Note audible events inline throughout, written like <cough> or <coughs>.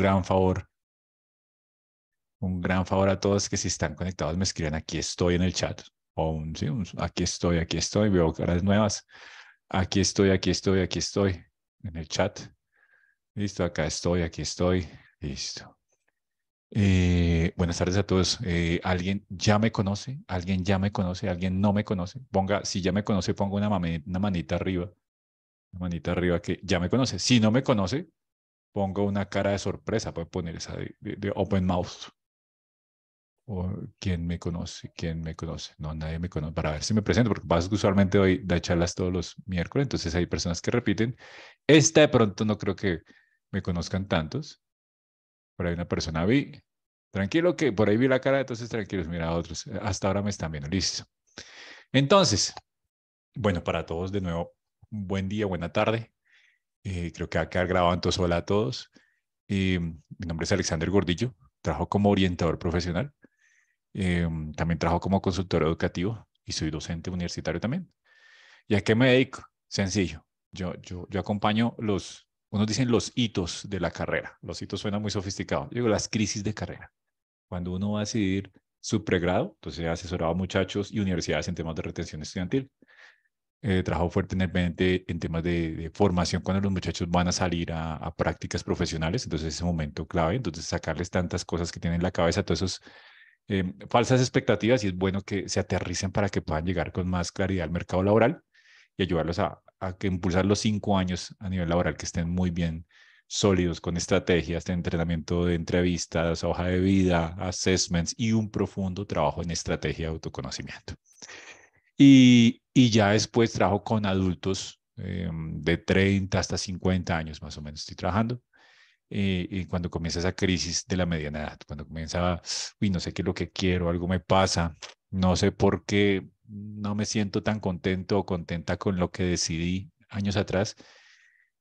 gran favor, un gran favor a todos que si están conectados me escriban aquí estoy en el chat o un, sí, aquí estoy, aquí estoy, veo caras nuevas, aquí estoy, aquí estoy, aquí estoy en el chat. Listo, acá estoy, aquí estoy, listo. Eh, buenas tardes a todos. Eh, ¿Alguien ya me conoce? ¿Alguien ya me conoce? ¿Alguien no me conoce? Ponga, si ya me conoce, ponga una, una manita arriba. Una manita arriba que ya me conoce. Si no me conoce, Pongo una cara de sorpresa, Puedo poner esa de, open mouth. O quién me conoce, quién me conoce. No, nadie me conoce. Para ver si me presento, porque pasa que usualmente doy, da charlas todos los miércoles, entonces hay personas que repiten. Esta de pronto no creo que me conozcan tantos. Por ahí una persona vi, tranquilo que por ahí vi la cara, entonces tranquilos, mira a otros. Eh, hasta ahora me están viendo, listo. Entonces, bueno, para todos de nuevo, buen día, buena tarde, eh, creo que acá a quedar grabado sola a todos. Eh, mi nombre es Alexander Gordillo. Trabajo como orientador profesional. Eh, también trabajo como consultor educativo y soy docente universitario también. ¿Y a qué me dedico? Sencillo. Yo, yo, yo acompaño los, unos dicen los hitos de la carrera. Los hitos suenan muy sofisticados. Yo digo las crisis de carrera. Cuando uno va a decidir su pregrado, entonces he asesorado a muchachos y universidades en temas de retención estudiantil eh, trabajado PNT en temas de, formación cuando los muchachos van a salir a, prácticas profesionales, entonces es un momento clave, entonces sacarles tantas cosas que tienen en la cabeza, todos esos em, falsas expectativas y es bueno que se aterricen para que puedan llegar con más claridad al mercado laboral y ayudarlos a, que impulsar los cinco años a nivel laboral que estén muy bien sólidos con estrategias de entrenamiento de entrevistas, hoja de vida, assessments y un profundo trabajo en estrategia de autoconocimiento. Y, ya después trabajo con adultos eh, de 30 hasta 50 años más o menos estoy trabajando. Eh, y cuando comienza esa crisis de la mediana edad, cuando comienza, uy, no sé qué es lo que quiero, algo me pasa, no sé por qué no me siento tan contento o contenta con lo que decidí años atrás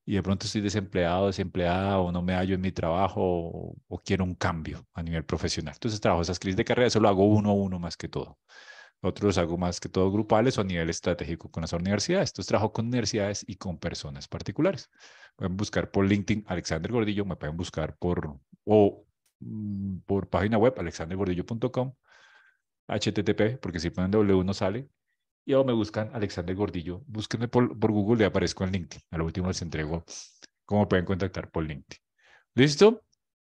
y de pronto estoy desempleado, desempleada o no me hallo en mi trabajo o, o quiero un cambio a nivel profesional. Entonces trabajo esas crisis de carrera, eso lo hago uno a uno más que todo. Otros hago más que todo grupales o a nivel estratégico con las universidades. Entonces trabajo con universidades y con personas particulares. Pueden buscar por LinkedIn Alexander Gordillo, me pueden buscar por o mm, por página web alexandergordillo.com, http, porque si ponen W no sale, y o me buscan Alexander Gordillo, búsquenme por, por Google y aparezco en LinkedIn. A lo último les entrego cómo pueden contactar por LinkedIn. ¿Listo?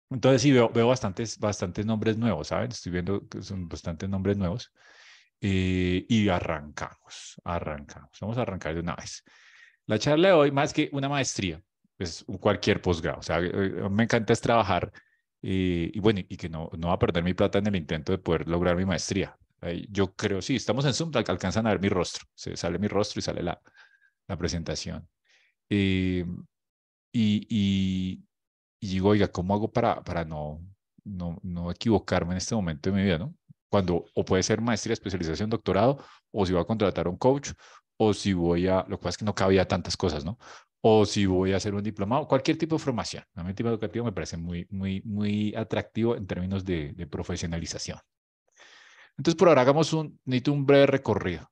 Entonces sí, veo, veo bastantes, bastantes nombres nuevos, ¿saben? Estoy viendo que son bastantes nombres nuevos. Eh, y arrancamos, arrancamos. Vamos a arrancar de una vez. La charla de hoy, más que una maestría, es cualquier posgrado. O sea, eh, me encanta es trabajar eh, y bueno, y que no, no va a perder mi plata en el intento de poder lograr mi maestría. yo creo, sí, estamos en Zoom, que alcanzan a ver mi rostro. Se sale mi rostro y sale la, la presentación. Y, y, y, digo, oiga, ¿cómo hago para, para no, no, no equivocarme en este momento de mi vida, no? cuando o puede ser maestría, especialización, doctorado, o si voy a contratar a un coach, o si voy a, lo cual es que no cabía tantas cosas, ¿no? O si voy a hacer un diplomado, cualquier tipo de formación. A mí el educativo me parece muy, muy, muy atractivo en términos de, profesionalización. Entonces, por ahora hagamos un, necesito un breve recorrido.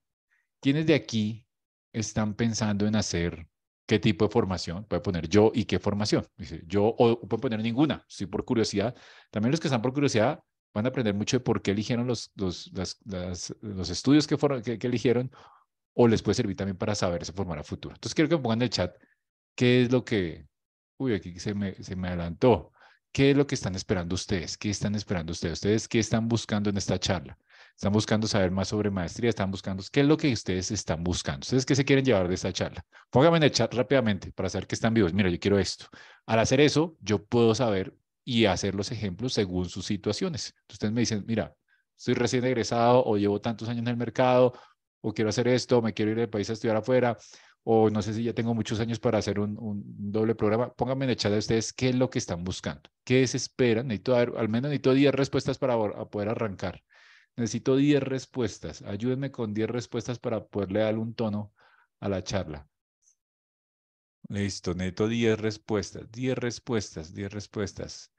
¿Quiénes de aquí están pensando en hacer qué tipo de formación? Puede poner yo y qué formación. Dice, yo o puede poner ninguna, si por curiosidad. También los que están por curiosidad, van a aprender mucho de por qué eligieron los, los, las, las, los estudios que, fueron, que, eligieron o les puede servir también para saberse formar a futuro. Entonces quiero que pongan en el chat qué es lo que, uy, aquí se me, se me adelantó, qué es lo que están esperando ustedes, qué están esperando ustedes, ustedes qué están buscando en esta charla. Están buscando saber más sobre maestría, están buscando qué es lo que ustedes están buscando. ¿Ustedes qué se quieren llevar de esta charla? Pónganme en el chat rápidamente para saber que están vivos. Mira, yo quiero esto. Al hacer eso, yo puedo saber y hacer los ejemplos según sus situaciones. ustedes me dicen, mira, soy recién egresado o llevo tantos años en el mercado o quiero hacer esto, me quiero ir al país a estudiar afuera o no sé si ya tengo muchos años para hacer un, doble programa. Pónganme en el chat de ustedes qué es lo que están buscando, qué desesperan. Necesito al menos necesito 10 respuestas para poder arrancar. Necesito 10 respuestas. Ayúdenme con 10 respuestas para poderle dar un tono a la charla. Listo, necesito 10 respuestas, 10 respuestas, 10 respuestas.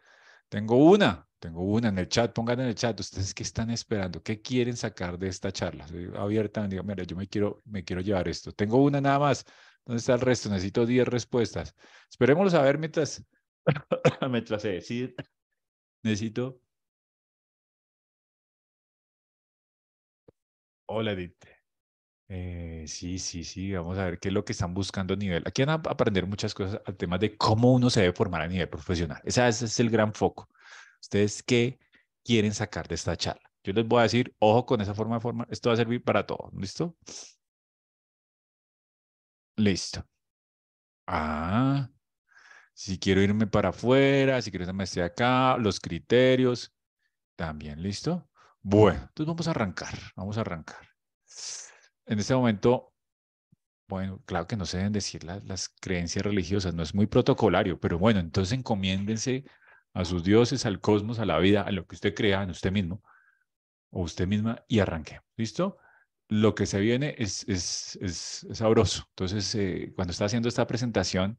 Tengo una, tengo una en el chat, pongan en el chat, ustedes qué están esperando, qué quieren sacar de esta charla. Abiertan. digo, mira, yo me quiero, me quiero llevar esto. Tengo una nada más. ¿Dónde está el resto? Necesito 10 respuestas. Esperémoslo a ver mientras, <coughs> mientras se decir. Necesito. Hola, Edith. Eh, sí, sí, sí, vamos a ver qué es lo que están buscando a nivel. Aquí van a aprender muchas cosas al tema de cómo uno se debe formar a nivel profesional. Ese, es el gran foco. Ustedes qué quieren sacar de esta charla. Yo les voy a decir, ojo con esa forma de formar, esto va a servir para todo. ¿Listo? Listo. Ah, si quiero irme para afuera, si quiero irme maestría acá, los criterios, también, ¿listo? Bueno, entonces vamos a arrancar, vamos a arrancar en este momento, bueno, claro que no se deben decir las, creencias religiosas, no es muy protocolario, pero bueno, entonces encomiéndense a sus dioses, al cosmos, a la vida, a lo que usted crea en usted mismo o usted misma y arranque. ¿Listo? Lo que se viene es, es, es, sabroso. Entonces, eh, cuando está haciendo esta presentación,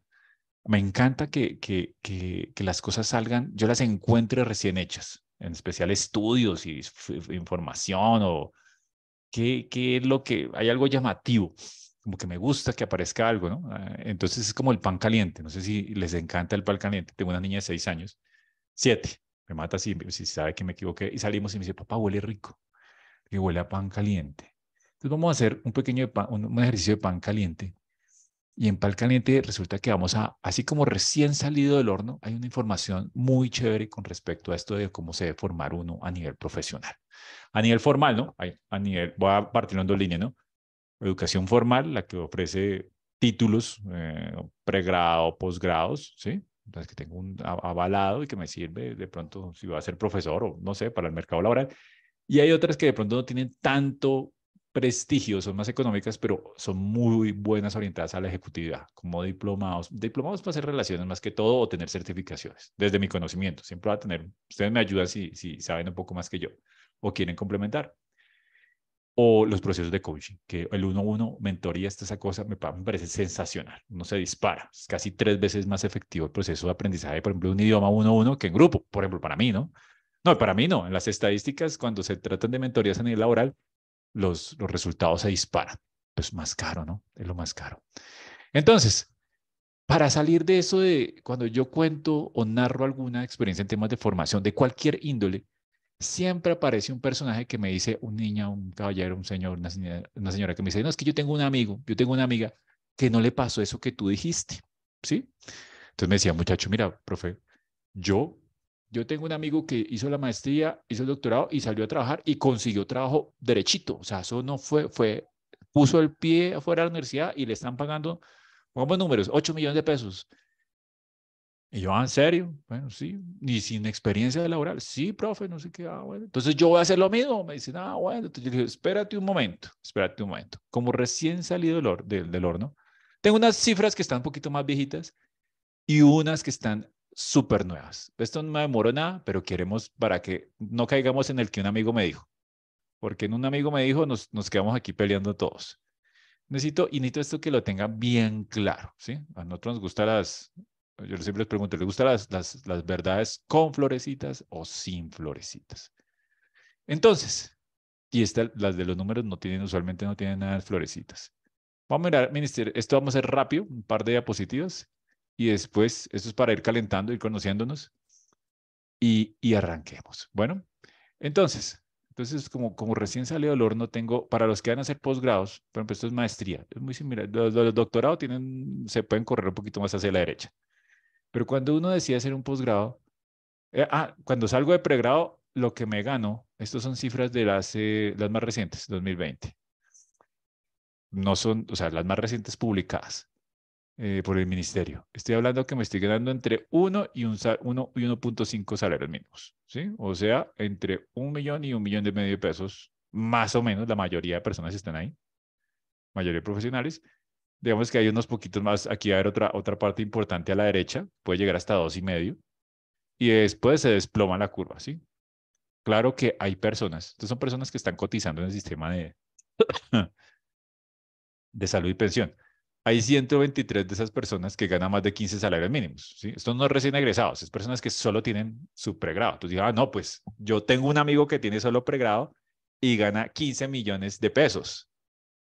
me encanta que, que, que, que, las cosas salgan, yo las encuentre recién hechas, en especial estudios y información o ¿Qué, es lo que, hay algo llamativo? como que me gusta que aparezca algo, ¿no? Ah, entonces es como el pan caliente, no sé si les encanta el pan caliente, tengo una niña de seis años, siete, me mata si, si sabe que me equivoqué, y salimos y me dice, papá, huele rico, que huele a pan caliente. Entonces vamos a hacer un pequeño pan, un, ejercicio de pan caliente, y en Pal Caliente resulta que vamos a, así como recién salido del horno, hay una información muy chévere con respecto a esto de cómo se debe formar uno a nivel profesional. A nivel formal, ¿no? A nivel, voy a partir en dos líneas, ¿no? Educación formal, la que ofrece títulos, eh, pregrado, posgrados, ¿sí? Entonces, que tengo un avalado y que me sirve de pronto si voy a ser profesor o no sé, para el mercado laboral. Y hay otras que de pronto no tienen tanto prestigio, son más económicas, pero son muy buenas orientadas a la ejecutividad, como diplomados. Diplomados para hacer relaciones más que todo o tener certificaciones, desde mi conocimiento. Siempre va a tener, ustedes me ayudan si, si saben un poco más que yo o quieren complementar. O los procesos de coaching, que el uno a uno, mentoría, esta, esa cosa, me, parece sensacional. No se dispara. Es casi tres veces más efectivo el proceso de aprendizaje, por ejemplo, un idioma uno a uno que en grupo, por ejemplo, para mí, ¿no? No, para mí no. En las estadísticas, cuando se tratan de mentorías a nivel laboral, los, los resultados se disparan. Es pues más caro, ¿no? Es lo más caro. Entonces, para salir de eso de cuando yo cuento o narro alguna experiencia en temas de formación de cualquier índole, siempre aparece un personaje que me dice, un niño, un caballero, un señor, una señora, una que me dice, no, es que yo tengo un amigo, yo tengo una amiga que no le pasó eso que tú dijiste, ¿sí? Entonces me decía, muchacho, mira, profe, yo yo tengo un amigo que hizo la maestría, hizo el doctorado y salió a trabajar y consiguió trabajo derechito. O sea, eso no fue, fue, puso el pie afuera de la universidad y le están pagando, pongamos números, 8 millones de pesos. Y yo, ah, ¿en serio? Bueno, sí. Ni sin experiencia laboral. Sí, profe, no sé qué. Ah, bueno. Entonces yo voy a hacer lo mismo. Me dicen, ah, bueno. Entonces yo digo, espérate un momento, espérate un momento. Como recién salido del, del horno, tengo unas cifras que están un poquito más viejitas y unas que están súper nuevas. Esto no me demoró nada, pero queremos para que no caigamos en el que un amigo me dijo. Porque en un amigo me dijo, nos, nos quedamos aquí peleando todos. Necesito, y necesito esto que lo tenga bien claro, ¿sí? A nosotros nos gustan las, yo siempre les pregunto, ¿les gustan las, las, las verdades con florecitas o sin florecitas? Entonces, y estas, las de los números no tienen, usualmente no tienen nada de florecitas. Vamos a mirar, ministerio, esto vamos a hacer rápido, un par de diapositivas, y después, esto es para ir calentando, ir conociéndonos y, y arranquemos. Bueno, entonces, entonces como, como recién salió el horno, tengo, para los que van a hacer posgrados, por ejemplo, esto es maestría, es muy similar, los, doctorados tienen, se pueden correr un poquito más hacia la derecha. Pero cuando uno decide hacer un posgrado, eh, ah, cuando salgo de pregrado, lo que me gano, estas son cifras de las, eh, las más recientes, 2020. No son, o sea, las más recientes publicadas. Eh, por el ministerio. Estoy hablando que me estoy ganando entre 1 y, un, y 1.5 salarios mínimos, ¿sí? O sea, entre un millón y un millón de medio de pesos, más o menos, la mayoría de personas están ahí, mayoría de profesionales. Digamos que hay unos poquitos más, aquí va a haber otra, otra parte importante a la derecha, puede llegar hasta dos y medio, y después se desploma la curva, ¿sí? Claro que hay personas, entonces son personas que están cotizando en el sistema de, <coughs> de salud y pensión hay 123 de esas personas que ganan más de 15 salarios mínimos. ¿sí? Esto no es recién egresados, es personas que solo tienen su pregrado. Entonces ah, no, pues yo tengo un amigo que tiene solo pregrado y gana 15 millones de pesos.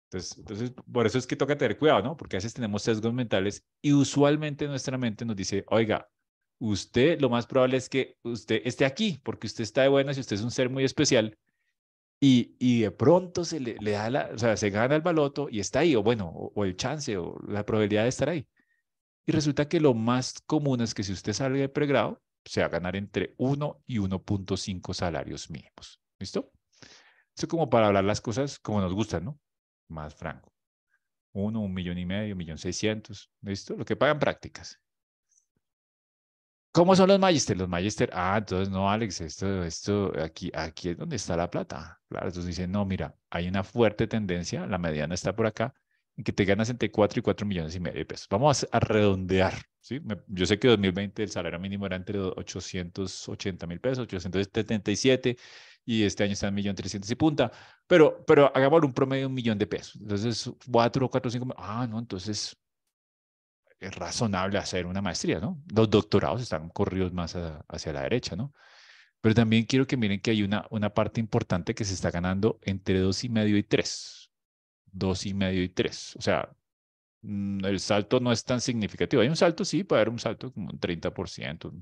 Entonces, entonces, por eso es que toca tener cuidado, ¿no? Porque a veces tenemos sesgos mentales y usualmente nuestra mente nos dice, oiga, usted lo más probable es que usted esté aquí, porque usted está de buenas y usted es un ser muy especial, y, de pronto se le, da la, o sea, se gana el baloto y está ahí, o bueno, o, el chance, o la probabilidad de estar ahí. Y resulta que lo más común es que si usted sale de pregrado, se va a ganar entre 1 y 1.5 salarios mínimos. ¿Listo? Eso como para hablar las cosas como nos gustan, ¿no? Más franco. Uno, un millón y medio, un millón seiscientos, ¿listo? Lo que pagan prácticas. ¿Cómo son los magister? Los magister, ah, entonces no, Alex, esto, esto, aquí, aquí es donde está la plata. Claro, entonces dicen, no, mira, hay una fuerte tendencia, la mediana está por acá, en que te ganas entre 4 y 4 millones y medio de pesos. Vamos a, redondear, ¿sí? yo sé que 2020 el salario mínimo era entre 880 mil pesos, 877, y este año está en 1.300.000 y punta, pero, pero hagámoslo un promedio de un millón de pesos. Entonces, 4, 4, 5, ah, no, entonces es razonable hacer una maestría, ¿no? Los doctorados están corridos más hacia la derecha, ¿no? Pero también quiero que miren que hay una, una parte importante que se está ganando entre dos y medio y tres. Dos y medio y tres. O sea, mm, el salto no es tan significativo. Hay un salto, sí, puede haber un salto como un 30%.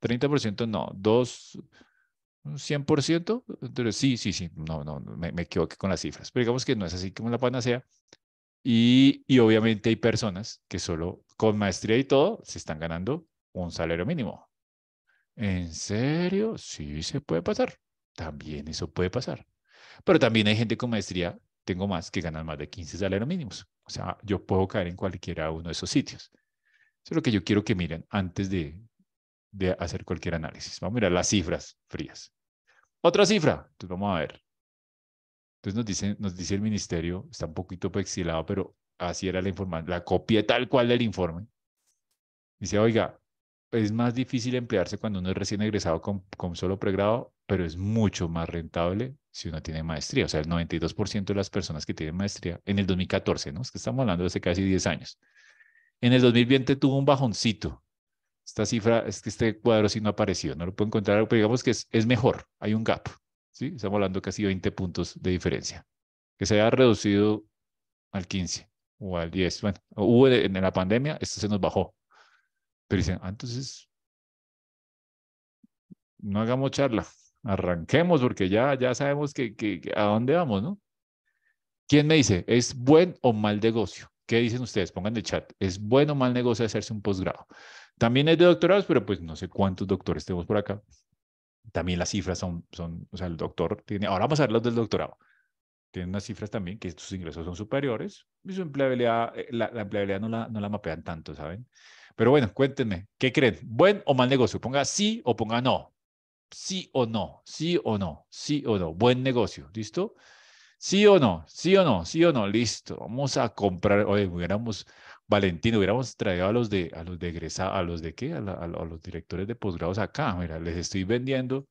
30% no, dos, 100%, pero sí, sí, sí, no, no, me, me equivoqué con las cifras. Pero digamos que no es así como la panacea, y, obviamente hay personas que solo con maestría y todo se están ganando un salario mínimo. ¿En serio? Sí, se puede pasar. También eso puede pasar. Pero también hay gente con maestría, tengo más, que ganan más de 15 salarios mínimos. O sea, yo puedo caer en cualquiera uno de esos sitios. Eso es lo que yo quiero que miren antes de, de hacer cualquier análisis. Vamos a mirar las cifras frías. Otra cifra, entonces vamos a ver. Entonces nos dice, el ministerio, está un poquito pexilado, pero así era la información, la copia tal cual del informe. Dice, oiga, es más difícil emplearse cuando uno es recién egresado con, con solo pregrado, pero es mucho más rentable si uno tiene maestría. O sea, el 92% de las personas que tienen maestría en el 2014, ¿no? Es que estamos hablando de hace casi 10 años. En el 2020 tuvo un bajoncito. Esta cifra, es que este cuadro así no apareció, no lo puedo encontrar, pero digamos que es mejor, hay un gap. Estamos hablando casi 20 puntos de diferencia. Que se haya reducido al 15 o al 10. Bueno, hubo en la pandemia, esto se nos bajó. Pero dicen, ah, entonces, no hagamos charla, arranquemos porque ya, ya sabemos que, a dónde vamos, ¿no? ¿Quién me dice, es buen o mal negocio? ¿Qué dicen ustedes? Pongan el chat, ¿es buen o mal negocio hacerse un posgrado? También es de doctorados, pero pues no sé cuántos doctores tenemos por acá también las cifras son, son, o sea, el doctor tiene, ahora vamos a ver los del doctorado, tienen unas cifras también que sus ingresos son superiores y su empleabilidad, eh, la, la empleabilidad no la, no la mapean tanto, ¿saben? Pero bueno, cuéntenme, ¿qué creen? ¿Buen o mal negocio? Ponga sí o ponga no. Sí o no, sí o no, sí o no. Buen negocio, ¿listo? ¿Sí o no? ¿Sí o no? ¿Sí o no? Listo, vamos a comprar. Oye, hubiéramos, Valentino, hubiéramos traído a los de, a los de a los de qué, a, los directores de posgrados acá. Mira, les estoy vendiendo.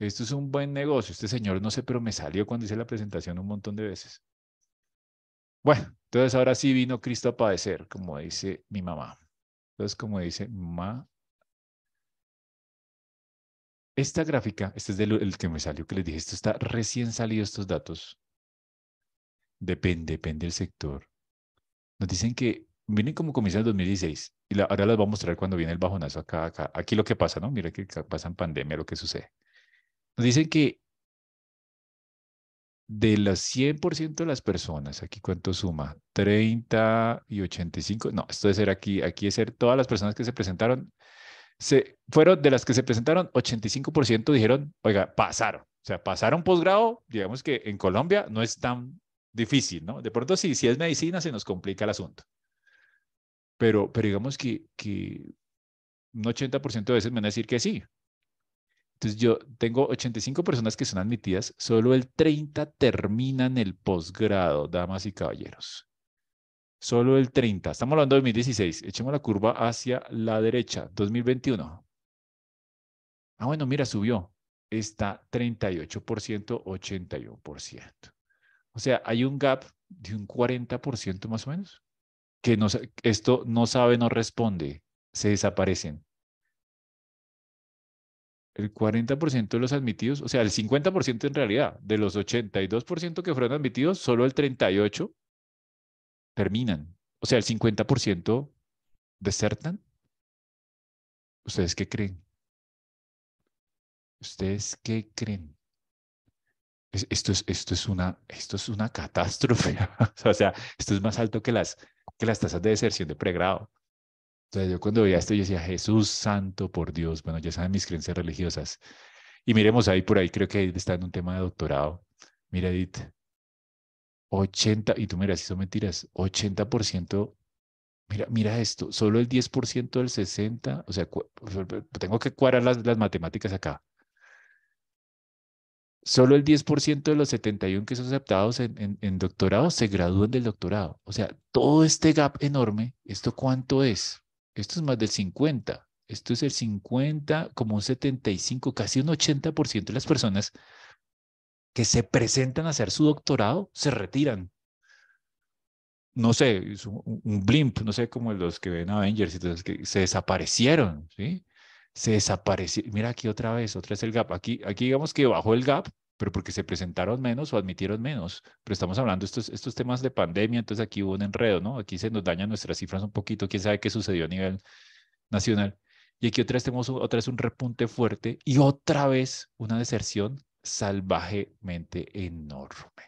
Esto es un buen negocio. Este señor no sé, pero me salió cuando hice la presentación un montón de veces. Bueno, entonces ahora sí vino Cristo a padecer, como dice mi mamá. Entonces, como dice mamá, esta gráfica, este es el que me salió, que les dije, esto está recién salido estos datos. Depende, depende del sector. Nos dicen que, miren como comienza el 2016, y ahora les voy a mostrar cuando viene el bajonazo acá, acá. Aquí lo que pasa, ¿no? Mira que pasa en pandemia lo que sucede. Nos dicen que de las 100% de las personas, aquí cuánto suma, 30 y 85, no, esto de ser aquí, aquí es ser todas las personas que se presentaron, se, fueron de las que se presentaron, 85% dijeron, oiga, pasaron, o sea, pasaron posgrado, digamos que en Colombia no es tan difícil, ¿no? De pronto, sí, si es medicina, se nos complica el asunto. Pero, pero digamos que, que un 80% de veces me van a decir que sí. Entonces, yo tengo 85 personas que son admitidas, solo el 30 terminan el posgrado, damas y caballeros. Solo el 30. Estamos hablando de 2016. Echemos la curva hacia la derecha, 2021. Ah, bueno, mira, subió. Está 38%, 81%. O sea, hay un gap de un 40% más o menos, que no, esto no sabe, no responde, se desaparecen. El 40% de los admitidos, o sea, el 50% en realidad, de los 82% que fueron admitidos, solo el 38% terminan. O sea, el 50% desertan. ¿Ustedes qué creen? ¿Ustedes qué creen? esto es, esto es, una, esto es una catástrofe. <laughs> o sea, esto es más alto que las, que las tasas de deserción de pregrado. Entonces yo cuando veía esto, yo decía, Jesús santo por Dios. Bueno, ya saben mis creencias religiosas. Y miremos ahí, por ahí creo que está en un tema de doctorado. Mira, Edith, 80, y tú miras, si son mentiras, 80%, mira, mira esto, solo el 10% del 60, o sea, tengo que cuadrar las, las matemáticas acá solo el 10% de los 71 que son aceptados en, doctorado se gradúan del doctorado. O sea, todo este gap enorme, ¿esto cuánto es? Esto es más del 50. Esto es el 50, como un 75, casi un 80% de las personas que se presentan a hacer su doctorado se retiran. No sé, es un, blimp, no sé, como los que ven Avengers, entonces que se desaparecieron, ¿sí? se desapareció. Mira aquí otra vez, otra vez el gap. Aquí, aquí digamos que bajó el gap, pero porque se presentaron menos o admitieron menos. Pero estamos hablando de estos, estos temas de pandemia, entonces aquí hubo un enredo, ¿no? Aquí se nos dañan nuestras cifras un poquito, quién sabe qué sucedió a nivel nacional. Y aquí otra vez tenemos otra vez un repunte fuerte y otra vez una deserción salvajemente enorme.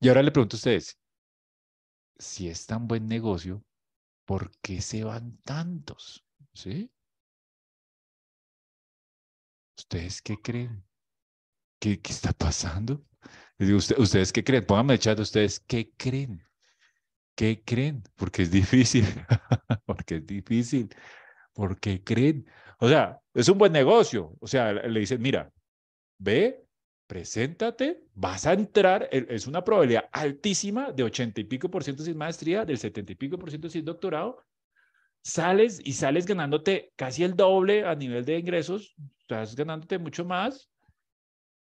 Y ahora le pregunto a ustedes, si es tan buen negocio, ¿por qué se van tantos? ¿Sí? ¿ustedes qué creen? ¿Qué, está pasando? digo, ¿ustedes qué creen? Pónganme el chat, ¿ustedes qué creen? ¿Qué creen? Porque es <laughs> difícil, porque es difícil, porque creen. O sea, es un buen negocio. O sea, le dicen, mira, ve, preséntate, vas a entrar, e, es una probabilidad altísima de ochenta y pico por ciento sin maestría, del setenta y pico por ciento sin doctorado, sales y sales ganándote casi el doble a nivel de ingresos estás ganándote mucho más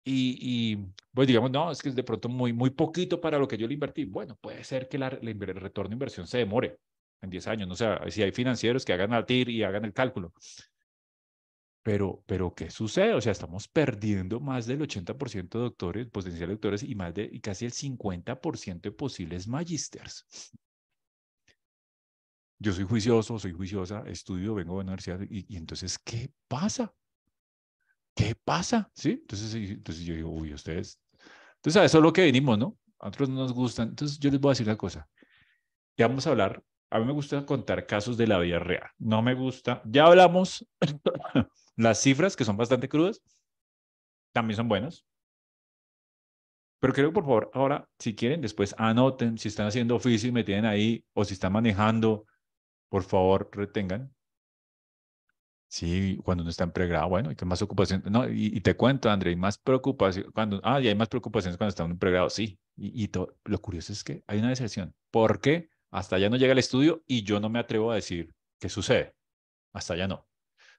y, y, pues digamos, no, es que es de pronto muy, muy poquito para lo que yo le invertí. Bueno, puede ser que la, el retorno de inversión se demore en 10 años, no o sea, si hay financieros que hagan al TIR y hagan el cálculo. Pero, pero, ¿qué sucede? O sea, estamos perdiendo más del 80% de doctores, potenciales doctores y más de y casi el 50% de posibles magisters. Yo soy juicioso, soy juiciosa, estudio, vengo de la universidad y entonces, ¿qué pasa? ¿qué pasa? ¿Sí? Entonces, entonces yo digo, uy, ustedes, entonces a eso es lo que venimos, ¿no? A otros no nos gustan. Entonces yo les voy a decir la cosa. Ya vamos a hablar. A mí me gusta contar casos de la vida No me gusta. Ya hablamos <coughs> las cifras que son bastante crudas. También son buenas. Pero creo, por favor, ahora, si quieren, después anoten, si están haciendo oficio y me tienen ahí, o si están manejando, por favor, retengan. Sí, cuando uno está en pregrado, bueno, ¿y que más ocupación? No, y, te cuento, André, hay más preocupación cuando, ah, y hay más preocupaciones cuando está en pregrado, sí. Y, lo curioso es que hay una deserción. ¿Por qué? Hasta allá no llega el estudio y yo no me atrevo a decir qué sucede. Hasta allá no.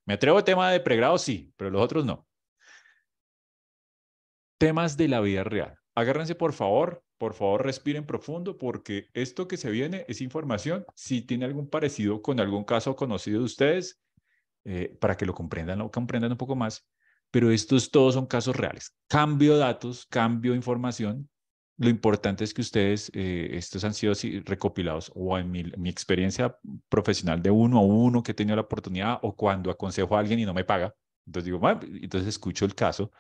Me atrevo al tema de pregrado, sí, pero los otros no. Temas de la vida real. Agárrense, por favor, por favor, respiren profundo porque esto que se viene es información. Si tiene algún parecido con algún caso conocido de ustedes, eh, para que lo comprendan o comprendan un poco más, pero estos todos son casos reales. Cambio datos, cambio información. Lo importante es que ustedes, eh, estos han sido recopilados o en mi, experiencia profesional de uno a uno que he tenido la oportunidad o cuando aconsejo a alguien y no me paga. Entonces digo, bueno, entonces escucho el caso,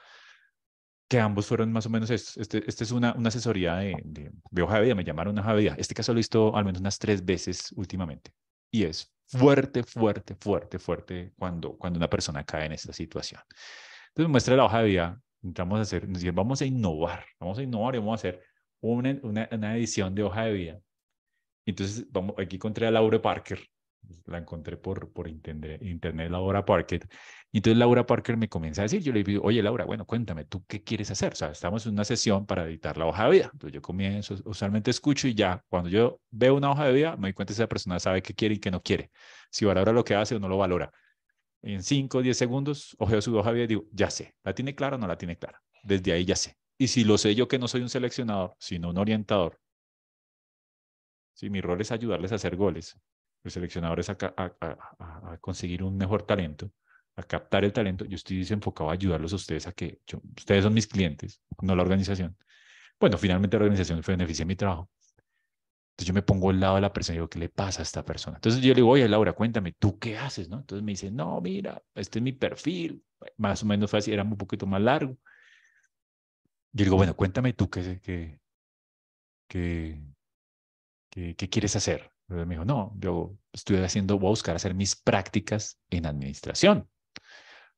que ambos fueron más o menos estos. Esta este es una, una asesoría de, de, hoja de vida, me llamaron una hoja de vida. Este caso lo he visto al menos unas tres veces últimamente y es fuerte, fuerte, fuerte, fuerte cuando, cuando una persona cae en esta situación. Entonces, muestra la hoja de vida, entramos a hacer, vamos a innovar, vamos a innovar y vamos a hacer una, una, edición de hoja de vida. Entonces, vamos, aquí encontré a Laura Parker, pues, la encontré por, por internet, Laura Parker. Y entonces Laura Parker me comienza a decir, yo le digo, oye Laura, bueno, cuéntame, ¿tú qué quieres hacer? O sea, estamos en una sesión para editar la hoja de vida. Entonces yo comienzo, usualmente escucho y ya, cuando yo veo una hoja de vida, me doy cuenta si esa persona sabe qué quiere y qué no quiere, si valora lo que hace o no lo valora. En 5 o 10 segundos, ojeo su hoja de vida y digo, ya sé, ¿la tiene clara o no la tiene clara? Desde ahí ya sé. Y si lo sé yo que no soy un seleccionador, sino un orientador, si mi rol es ayudarles a hacer goles, el seleccionador a, conseguir un mejor talento, a captar el talento. Yo estoy enfocado a ayudarlos a ustedes a que ustedes son mis clientes, no la organización. Bueno, finalmente la organización beneficia mi trabajo. Entonces yo me pongo al lado de la persona y digo, ¿qué le pasa a esta persona? Entonces yo le digo, oye, Laura, cuéntame, ¿tú qué haces? ¿no? Entonces me dice, no, mira, este es mi perfil, más o menos fácil, era un poquito más largo. Yo le digo, bueno, cuéntame tú qué, qué, qué quieres hacer me dijo, no, yo estoy haciendo, voy a buscar hacer mis prácticas en administración.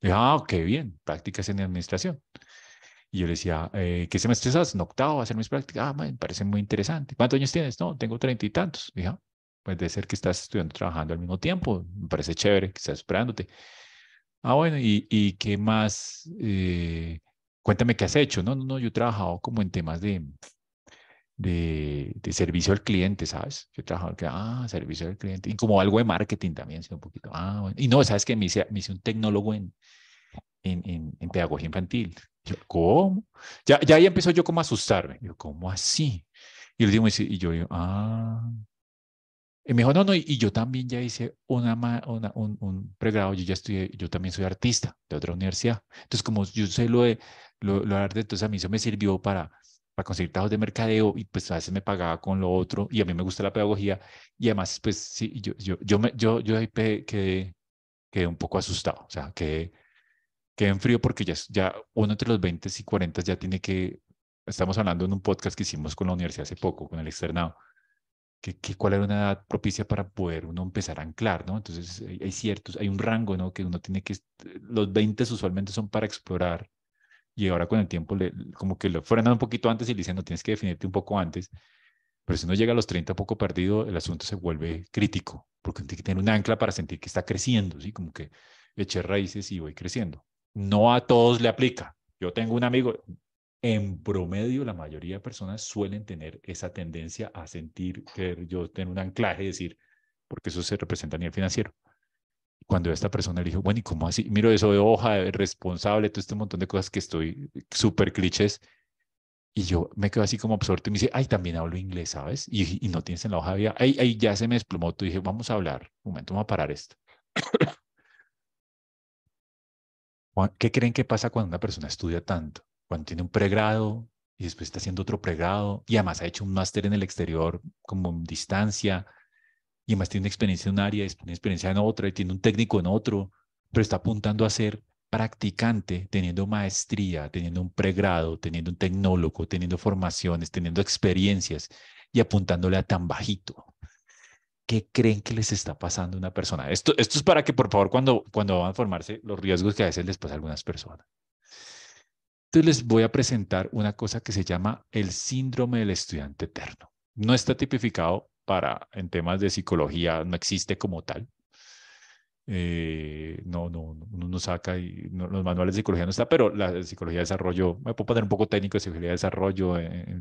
ah, qué bien, prácticas en administración. Y yo le decía, eh, ¿qué semestre estás? En octavo, a hacer mis prácticas. Ah, me parece muy interesante. ¿Cuántos años tienes? No, tengo treinta y tantos. Le dije, ah, pues ser que estás estudiando, trabajando al mismo tiempo. Me parece chévere que estés esperándote. Ah, bueno, ¿y, y qué más? Eh, cuéntame qué has hecho. No, no, no, yo he trabajado como en temas de de, servicio al cliente, ¿sabes? Yo trabajaba que, ah, servicio al cliente, y como algo de marketing también, sí, un poquito, ah, bueno. y no, ¿sabes que Me hice, me hice un tecnólogo en, en, en, pedagogía infantil. Yo, ¿cómo? Ya, ya ahí empezó yo como a asustarme. Yo, ¿cómo así? Y y yo, digo, ah. Y me dijo, no, no, y, yo también ya hice una, una un, pregrado, yo ya estudié, yo también soy artista de otra universidad. Entonces, como yo sé lo de, lo de arte, entonces a mí eso me sirvió para para conseguir trabajos de mercadeo y pues a veces me pagaba con lo otro y a mí me gusta la pedagogía y además pues sí, yo, yo, yo, me, yo, yo ahí quedé, un poco asustado, o sea, quedé, que en frío porque ya, ya uno entre los 20 y 40 ya tiene que, estamos hablando en un podcast que hicimos con la universidad hace poco, con el externado, que, cuál era una edad propicia para poder uno empezar a anclar, ¿no? Entonces hay, ciertos, hay un rango, ¿no? Que uno tiene que, los 20 usualmente son para explorar y ahora con el tiempo como que lo frenan un poquito antes y le dicen, no, tienes que definirte un poco antes. Pero si uno llega a los 30 poco perdido, el asunto se vuelve crítico, porque tiene que tener un ancla para sentir que está creciendo, ¿sí? Como que eché raíces y voy creciendo. No a todos le aplica. Yo tengo un amigo, en promedio la mayoría de personas suelen tener esa tendencia a sentir que yo tengo un anclaje, es decir, porque eso se representa a nivel financiero cuando esta persona le dijo, bueno, ¿y cómo así? Miro eso de hoja, de responsable, todo este montón de cosas que estoy súper clichés. Y yo me quedo así como absorto y me dice, ay, también hablo inglés, ¿sabes? Y, no tienes en la hoja de vida. Ahí ya se me desplomó. Tú dije, vamos a hablar. Un momento, vamos a parar esto. <coughs> ¿Qué creen que pasa cuando una persona estudia tanto? Cuando tiene un pregrado y después está haciendo otro pregrado y además ha hecho un máster en el exterior como en distancia y más tiene experiencia en un área, tiene experiencia en otra, y tiene un técnico en otro, pero está apuntando a ser practicante, teniendo maestría, teniendo un pregrado, teniendo un tecnólogo, teniendo formaciones, teniendo experiencias y apuntándole a tan bajito. ¿Qué creen que les está pasando a una persona? Esto, esto es para que, por favor, cuando, cuando van a formarse, los riesgos que a veces les pasa a algunas personas. Entonces les voy a presentar una cosa que se llama el síndrome del estudiante eterno. No está tipificado para en temas de psicología no existe como tal. Eh, no, no, uno no saca y los manuales de psicología no está, pero la psicología de desarrollo, me puedo poner un poco técnico de psicología de desarrollo,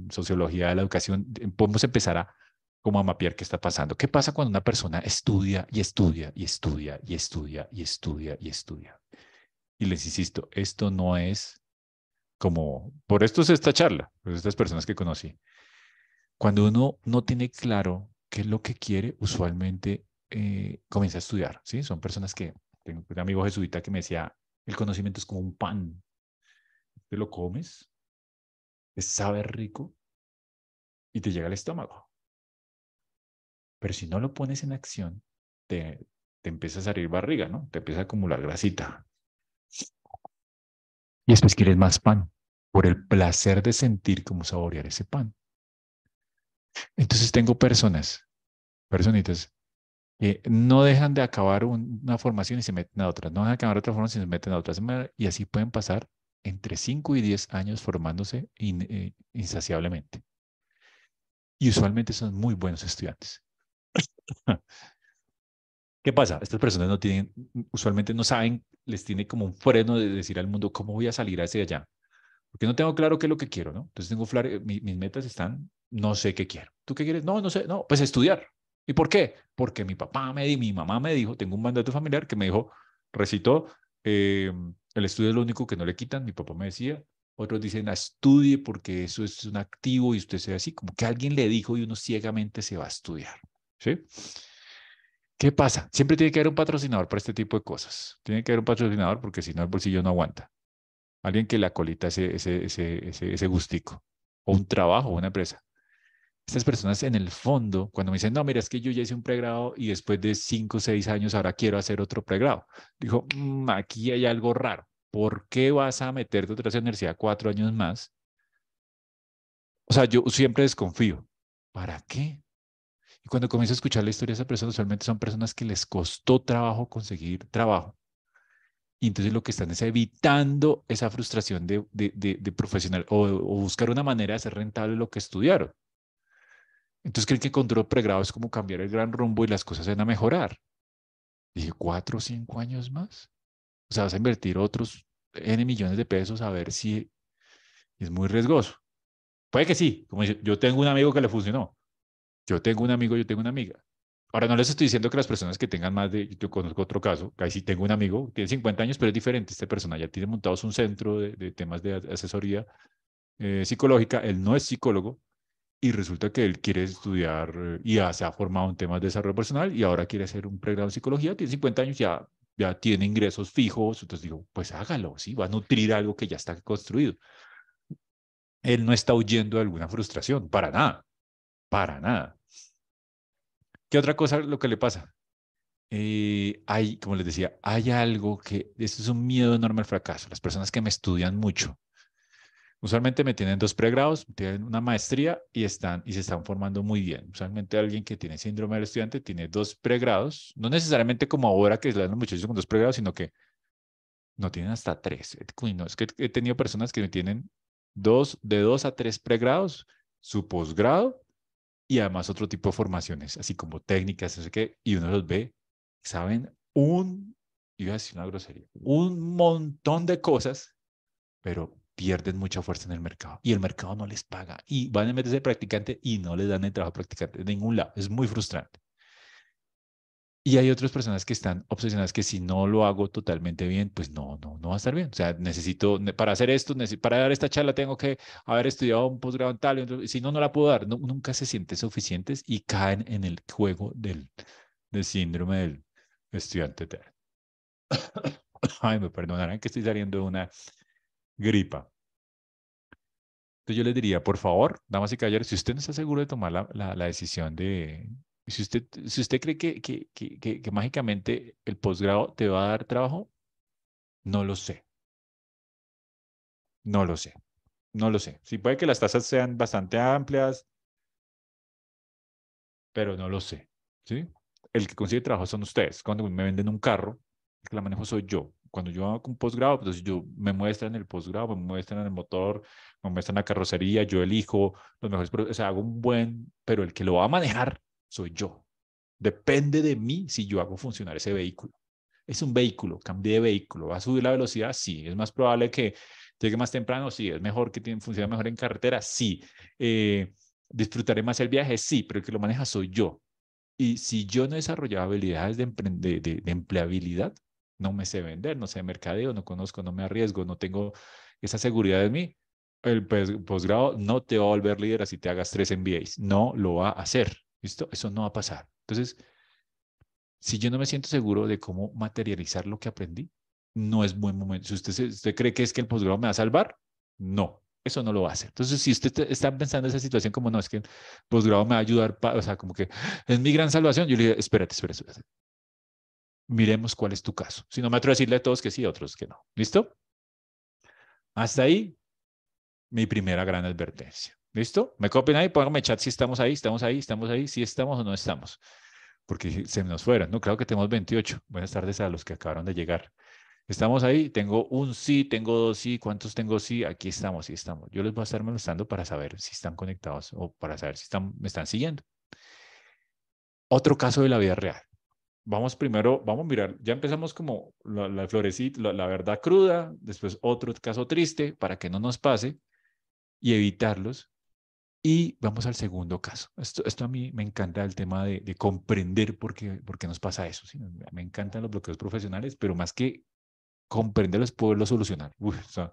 sociología de la educación, eh, podemos empezar a como a mapear qué está pasando. ¿Qué pasa cuando una persona estudia y estudia y estudia y estudia y estudia y estudia? Y les insisto, esto no es como, por esto es esta charla, por pues, estas personas que conocí. Cuando uno no tiene claro qué es lo que quiere, usualmente eh, comienza a estudiar. ¿sí? Son personas que, tengo un amigo jesuita que me decía, el conocimiento es como un pan. Te lo comes, te sabe rico y te llega al estómago. Pero si no lo pones en acción, te, te empieza a salir barriga, ¿no? Te empieza a acumular grasita. Y después quieres más pan por el placer de sentir cómo saborear ese pan. Entonces tengo personas, personitas, que no dejan de acabar una formación y se meten a otra, no dejan de acabar otra formación y se meten a otra, y así pueden pasar entre 5 y 10 años formándose eh, insaciablemente. Y usualmente son muy buenos estudiantes. <laughs> ¿Qué pasa? Estas personas no tienen, usualmente no saben, les tiene como un freno de decir al mundo, ¿cómo voy a salir hacia allá? porque no tengo claro qué es lo que quiero, ¿no? Entonces tengo flare, eh, mis metas están, no sé qué quiero. ¿Tú qué quieres? No, no sé, no, pues estudiar. ¿Y por qué? Porque mi papá me dijo, mi mamá me dijo, tengo un mandato familiar que me dijo, recitó, eh, el estudio es lo único que no le quitan, mi papá me decía. Otros dicen, ah, estudie porque eso es un activo y usted sea así, como que alguien le dijo y uno ciegamente se va a estudiar. ¿Sí? ¿Qué pasa? Siempre tiene que haber un patrocinador para este tipo de cosas. Tiene que haber un patrocinador porque si no el bolsillo no aguanta. Alguien que la colita ese, ese, ese, ese, gustico. O un trabajo, una empresa. Estas personas en el fondo, cuando me dicen, no, mira, es que yo ya hice un pregrado y después de cinco o seis años ahora quiero hacer otro pregrado. Dijo, mm, aquí hay algo raro. ¿Por qué vas a meterte otra vez en la universidad cuatro años más? O sea, yo siempre desconfío. ¿Para qué? Y cuando comienzo a escuchar la historia de esa persona, usualmente son personas que les costó trabajo conseguir trabajo y entonces lo que están es evitando esa frustración de, profesional o, buscar una manera de hacer rentable lo que estudiaron. Entonces creen que control pregrado es como cambiar el gran rumbo y las cosas van a mejorar. Dije, cuatro o cinco años más. O sea, vas a invertir otros N millones de pesos a ver si es muy riesgoso. Puede que sí, como yo tengo un amigo que le funcionó. Yo tengo un amigo, yo tengo una amiga. Ahora, no les estoy diciendo que las personas que tengan más de, yo conozco otro caso, casi tengo un amigo, tiene 50 años, pero es diferente, esta persona ya tiene montados un centro de, temas de asesoría eh, psicológica, él no es psicólogo y resulta que él quiere estudiar eh, y ya se ha formado en temas de desarrollo personal y ahora quiere hacer un pregrado en psicología, tiene 50 años, ya, ya tiene ingresos fijos, entonces digo, pues hágalo, sí, va a nutrir algo que ya está construido. Él no está huyendo de alguna frustración, para nada, para nada ¿Qué otra cosa lo que le pasa? Eh, hay, como les decía, hay algo que, esto es un miedo enorme al fracaso. Las personas que me estudian mucho, usualmente me tienen dos pregrados, tienen una maestría y, están, y se están formando muy bien. Usualmente alguien que tiene síndrome del estudiante tiene dos pregrados, no necesariamente como ahora que se dan los muchachos con dos pregrados, sino que no tienen hasta tres. Eh, no, es que he tenido personas que me tienen dos, de dos a tres pregrados, su posgrado y además otro tipo de formaciones, así como técnicas, no sé qué, y uno los ve, saben un, iba a decir una grosería, un montón de cosas, pero pierden mucha fuerza en el mercado y el mercado no les paga y van a meterse de practicante y no les dan el trabajo practicante de ningún lado. Es muy frustrante. Y hay otras personas que están obsesionadas que si no lo hago totalmente bien, pues no, no, no va a estar bien. O sea, necesito, para hacer esto, para dar esta charla, tengo que haber estudiado un postgrado en tal, y si no, no la puedo dar. nunca se sienten suficientes y caen en el juego del, del síndrome del estudiante <coughs> Ay, me perdonarán que estoy saliendo de una gripa. Entonces yo les diría, por favor, damas y caballeros, si usted no está seguro de tomar la, la decisión de, si usted, si usted cree que, que, que, mágicamente el posgrado te va a dar trabajo, no lo sé. No lo sé. No lo sé. Sí puede que las tasas sean bastante amplias, pero no lo sé. ¿sí? El que consigue trabajo son ustedes. Cuando me venden un carro, el que la manejo soy yo. Cuando yo hago un posgrado, entonces pues yo me muestran el posgrado, me muestran el motor, me muestran la carrocería, yo elijo los mejores, o sea, hago un buen, pero el que lo va a manejar soy yo. Depende de mí si yo hago funcionar ese vehículo. Es un vehículo, cambie de vehículo. ¿Va a subir la velocidad? Sí. ¿Es más probable que llegue más temprano? Sí. ¿Es mejor que funcione mejor en carretera? Sí. Eh, ¿Disfrutaré más el viaje? Sí, pero el que lo maneja soy yo. Y si yo no he habilidades de, empleabilidad, no me sé vender, no sé mercadeo, no conozco, no me arriesgo, no tengo esa seguridad de mí, el posgrado no te va a volver líder si te hagas tres MBAs, no lo va a hacer. ¿Listo? Eso no va a pasar. Entonces, si yo no me siento seguro de cómo materializar lo que aprendí, no es buen momento. Si usted, usted cree que es que el posgrado me va a salvar, no, eso no lo va a hacer. Entonces, si usted está pensando esa situación como no, es que el posgrado me va a ayudar, o sea, como que es mi gran salvación, yo le digo, espérate, espérate, espérate. Miremos cuál es tu caso. Si no me atrevo a decirle a todos que sí, a otros que no. ¿Listo? Hasta ahí mi primera gran advertencia. ¿Listo? Me copian ahí, pónganme chat si estamos ahí, estamos ahí, estamos ahí, si estamos o no estamos. Porque se nos fueron, ¿no? Claro que tenemos 28. Buenas tardes a los que acabaron de llegar. Estamos ahí, tengo un sí, tengo dos sí, ¿cuántos tengo sí? Aquí estamos, sí estamos. Yo les voy a estar molestando para saber si están conectados o para saber si están, me están siguiendo. Otro caso de la vida real. Vamos primero, vamos a mirar, ya empezamos como la, florecita, la, la verdad cruda, después otro caso triste para que no nos pase y evitarlos y vamos al segundo caso. Esto, esto a mí me encanta el tema de, comprender por qué, por qué, nos pasa eso. Me encantan los bloqueos profesionales, pero más que comprenderlos, poderlos solucionar. uy o sea,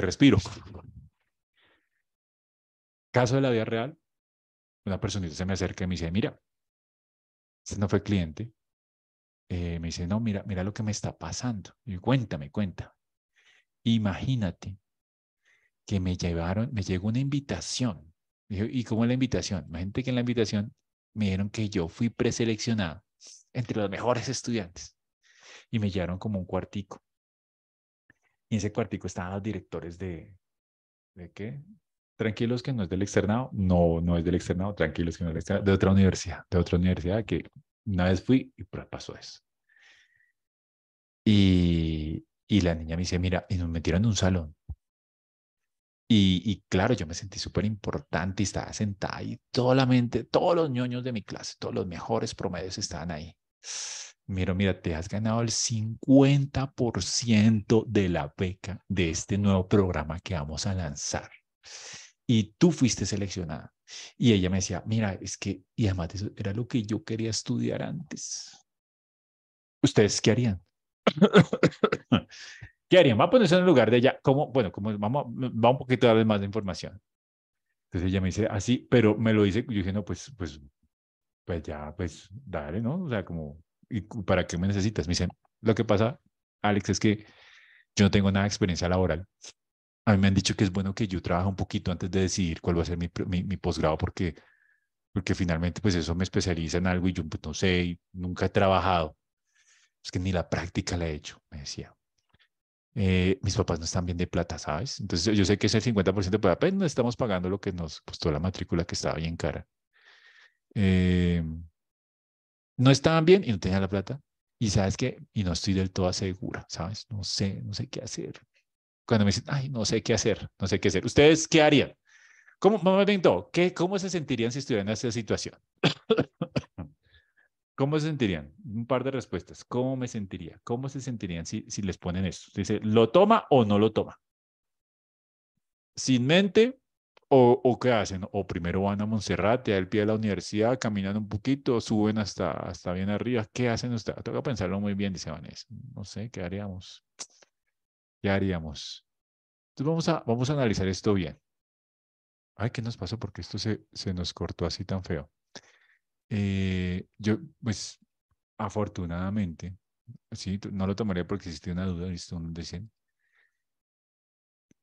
respiro. Caso de la vida real, una personita se me acerca y me dice, mira, este no fue cliente. Eh, me dice, no, mira, mira lo que me está pasando. Y cuéntame, cuéntame. Imagínate que me llevaron, me llegó una invitación. ¿Y como la invitación? Imagínate que en la invitación me dieron que yo fui preseleccionado entre los mejores estudiantes y me llevaron como un cuartico. Y en ese cuartico estaban los directores de, ¿de qué? Tranquilos que no es del externado, no, no es del externado, tranquilos que no es del externado, de otra universidad, de otra universidad que una vez fui y pasó eso. Y, y la niña me dice, mira, y nos metieron en un salón y, claro, yo me sentí súper importante y estaba sentada y mente, todos los ñoños de mi clase, todos los mejores promedios estaban ahí. Mira, mira, te has ganado el 50% de la beca de este nuevo programa que vamos a lanzar. Y tú fuiste seleccionada. Y ella me decía, mira, es que, y además eso era lo que yo quería estudiar antes. ¿Ustedes qué harían? <coughs> <laughs> ¿Qué harían? Va a ponerse en el lugar de ella. ¿Cómo? Bueno, como vamos, va un poquito a darle más de información. Entonces ella me dice así, ah, pero me lo dice, yo dije, no, pues, pues, pues ya, pues dale, ¿no? O sea, como, ¿y para qué me necesitas? Me dice, lo que pasa, Alex, es que yo no tengo nada de experiencia laboral. A mí me han dicho que es bueno que yo trabaje un poquito antes de decidir cuál va a ser mi, mi, posgrado, porque, porque finalmente, pues eso me especializa en algo y yo pues, no sé, nunca he trabajado. Es que ni la práctica la he hecho, me decía. Eh, mis papás no están bien de plata, ¿sabes? Entonces yo sé que es el 50%, pero apenas estamos pagando lo que nos costó la matrícula que estaba bien cara. Eh, no estaban bien y no tenían la plata. Y sabes qué? y no estoy del todo segura, ¿sabes? No sé, no sé qué hacer. Cuando me dicen, ay, no sé qué hacer, no sé qué hacer. ¿Ustedes qué harían? ¿Cómo, ¿Qué, ¿Cómo se sentirían si estuvieran en esa situación? ¿Cómo se sentirían? Un par de respuestas. ¿Cómo me sentiría? ¿Cómo se sentirían si, si les ponen esto? Dice, ¿lo toma o no lo toma? Sin mente, o, qué hacen, o primero van a Monserrate, al pie de la universidad, caminan un poquito, suben hasta, hasta bien arriba. ¿Qué hacen ustedes? que pensarlo muy bien, dice Vanessa. No sé, ¿qué haríamos? ¿Qué haríamos? Entonces vamos a, vamos a analizar esto bien. Ay, ¿qué nos pasó? Porque esto se, se nos cortó así tan feo. Eh, yo, pues, afortunadamente, sí, no lo tomaría porque existe una duda, ¿listo? Un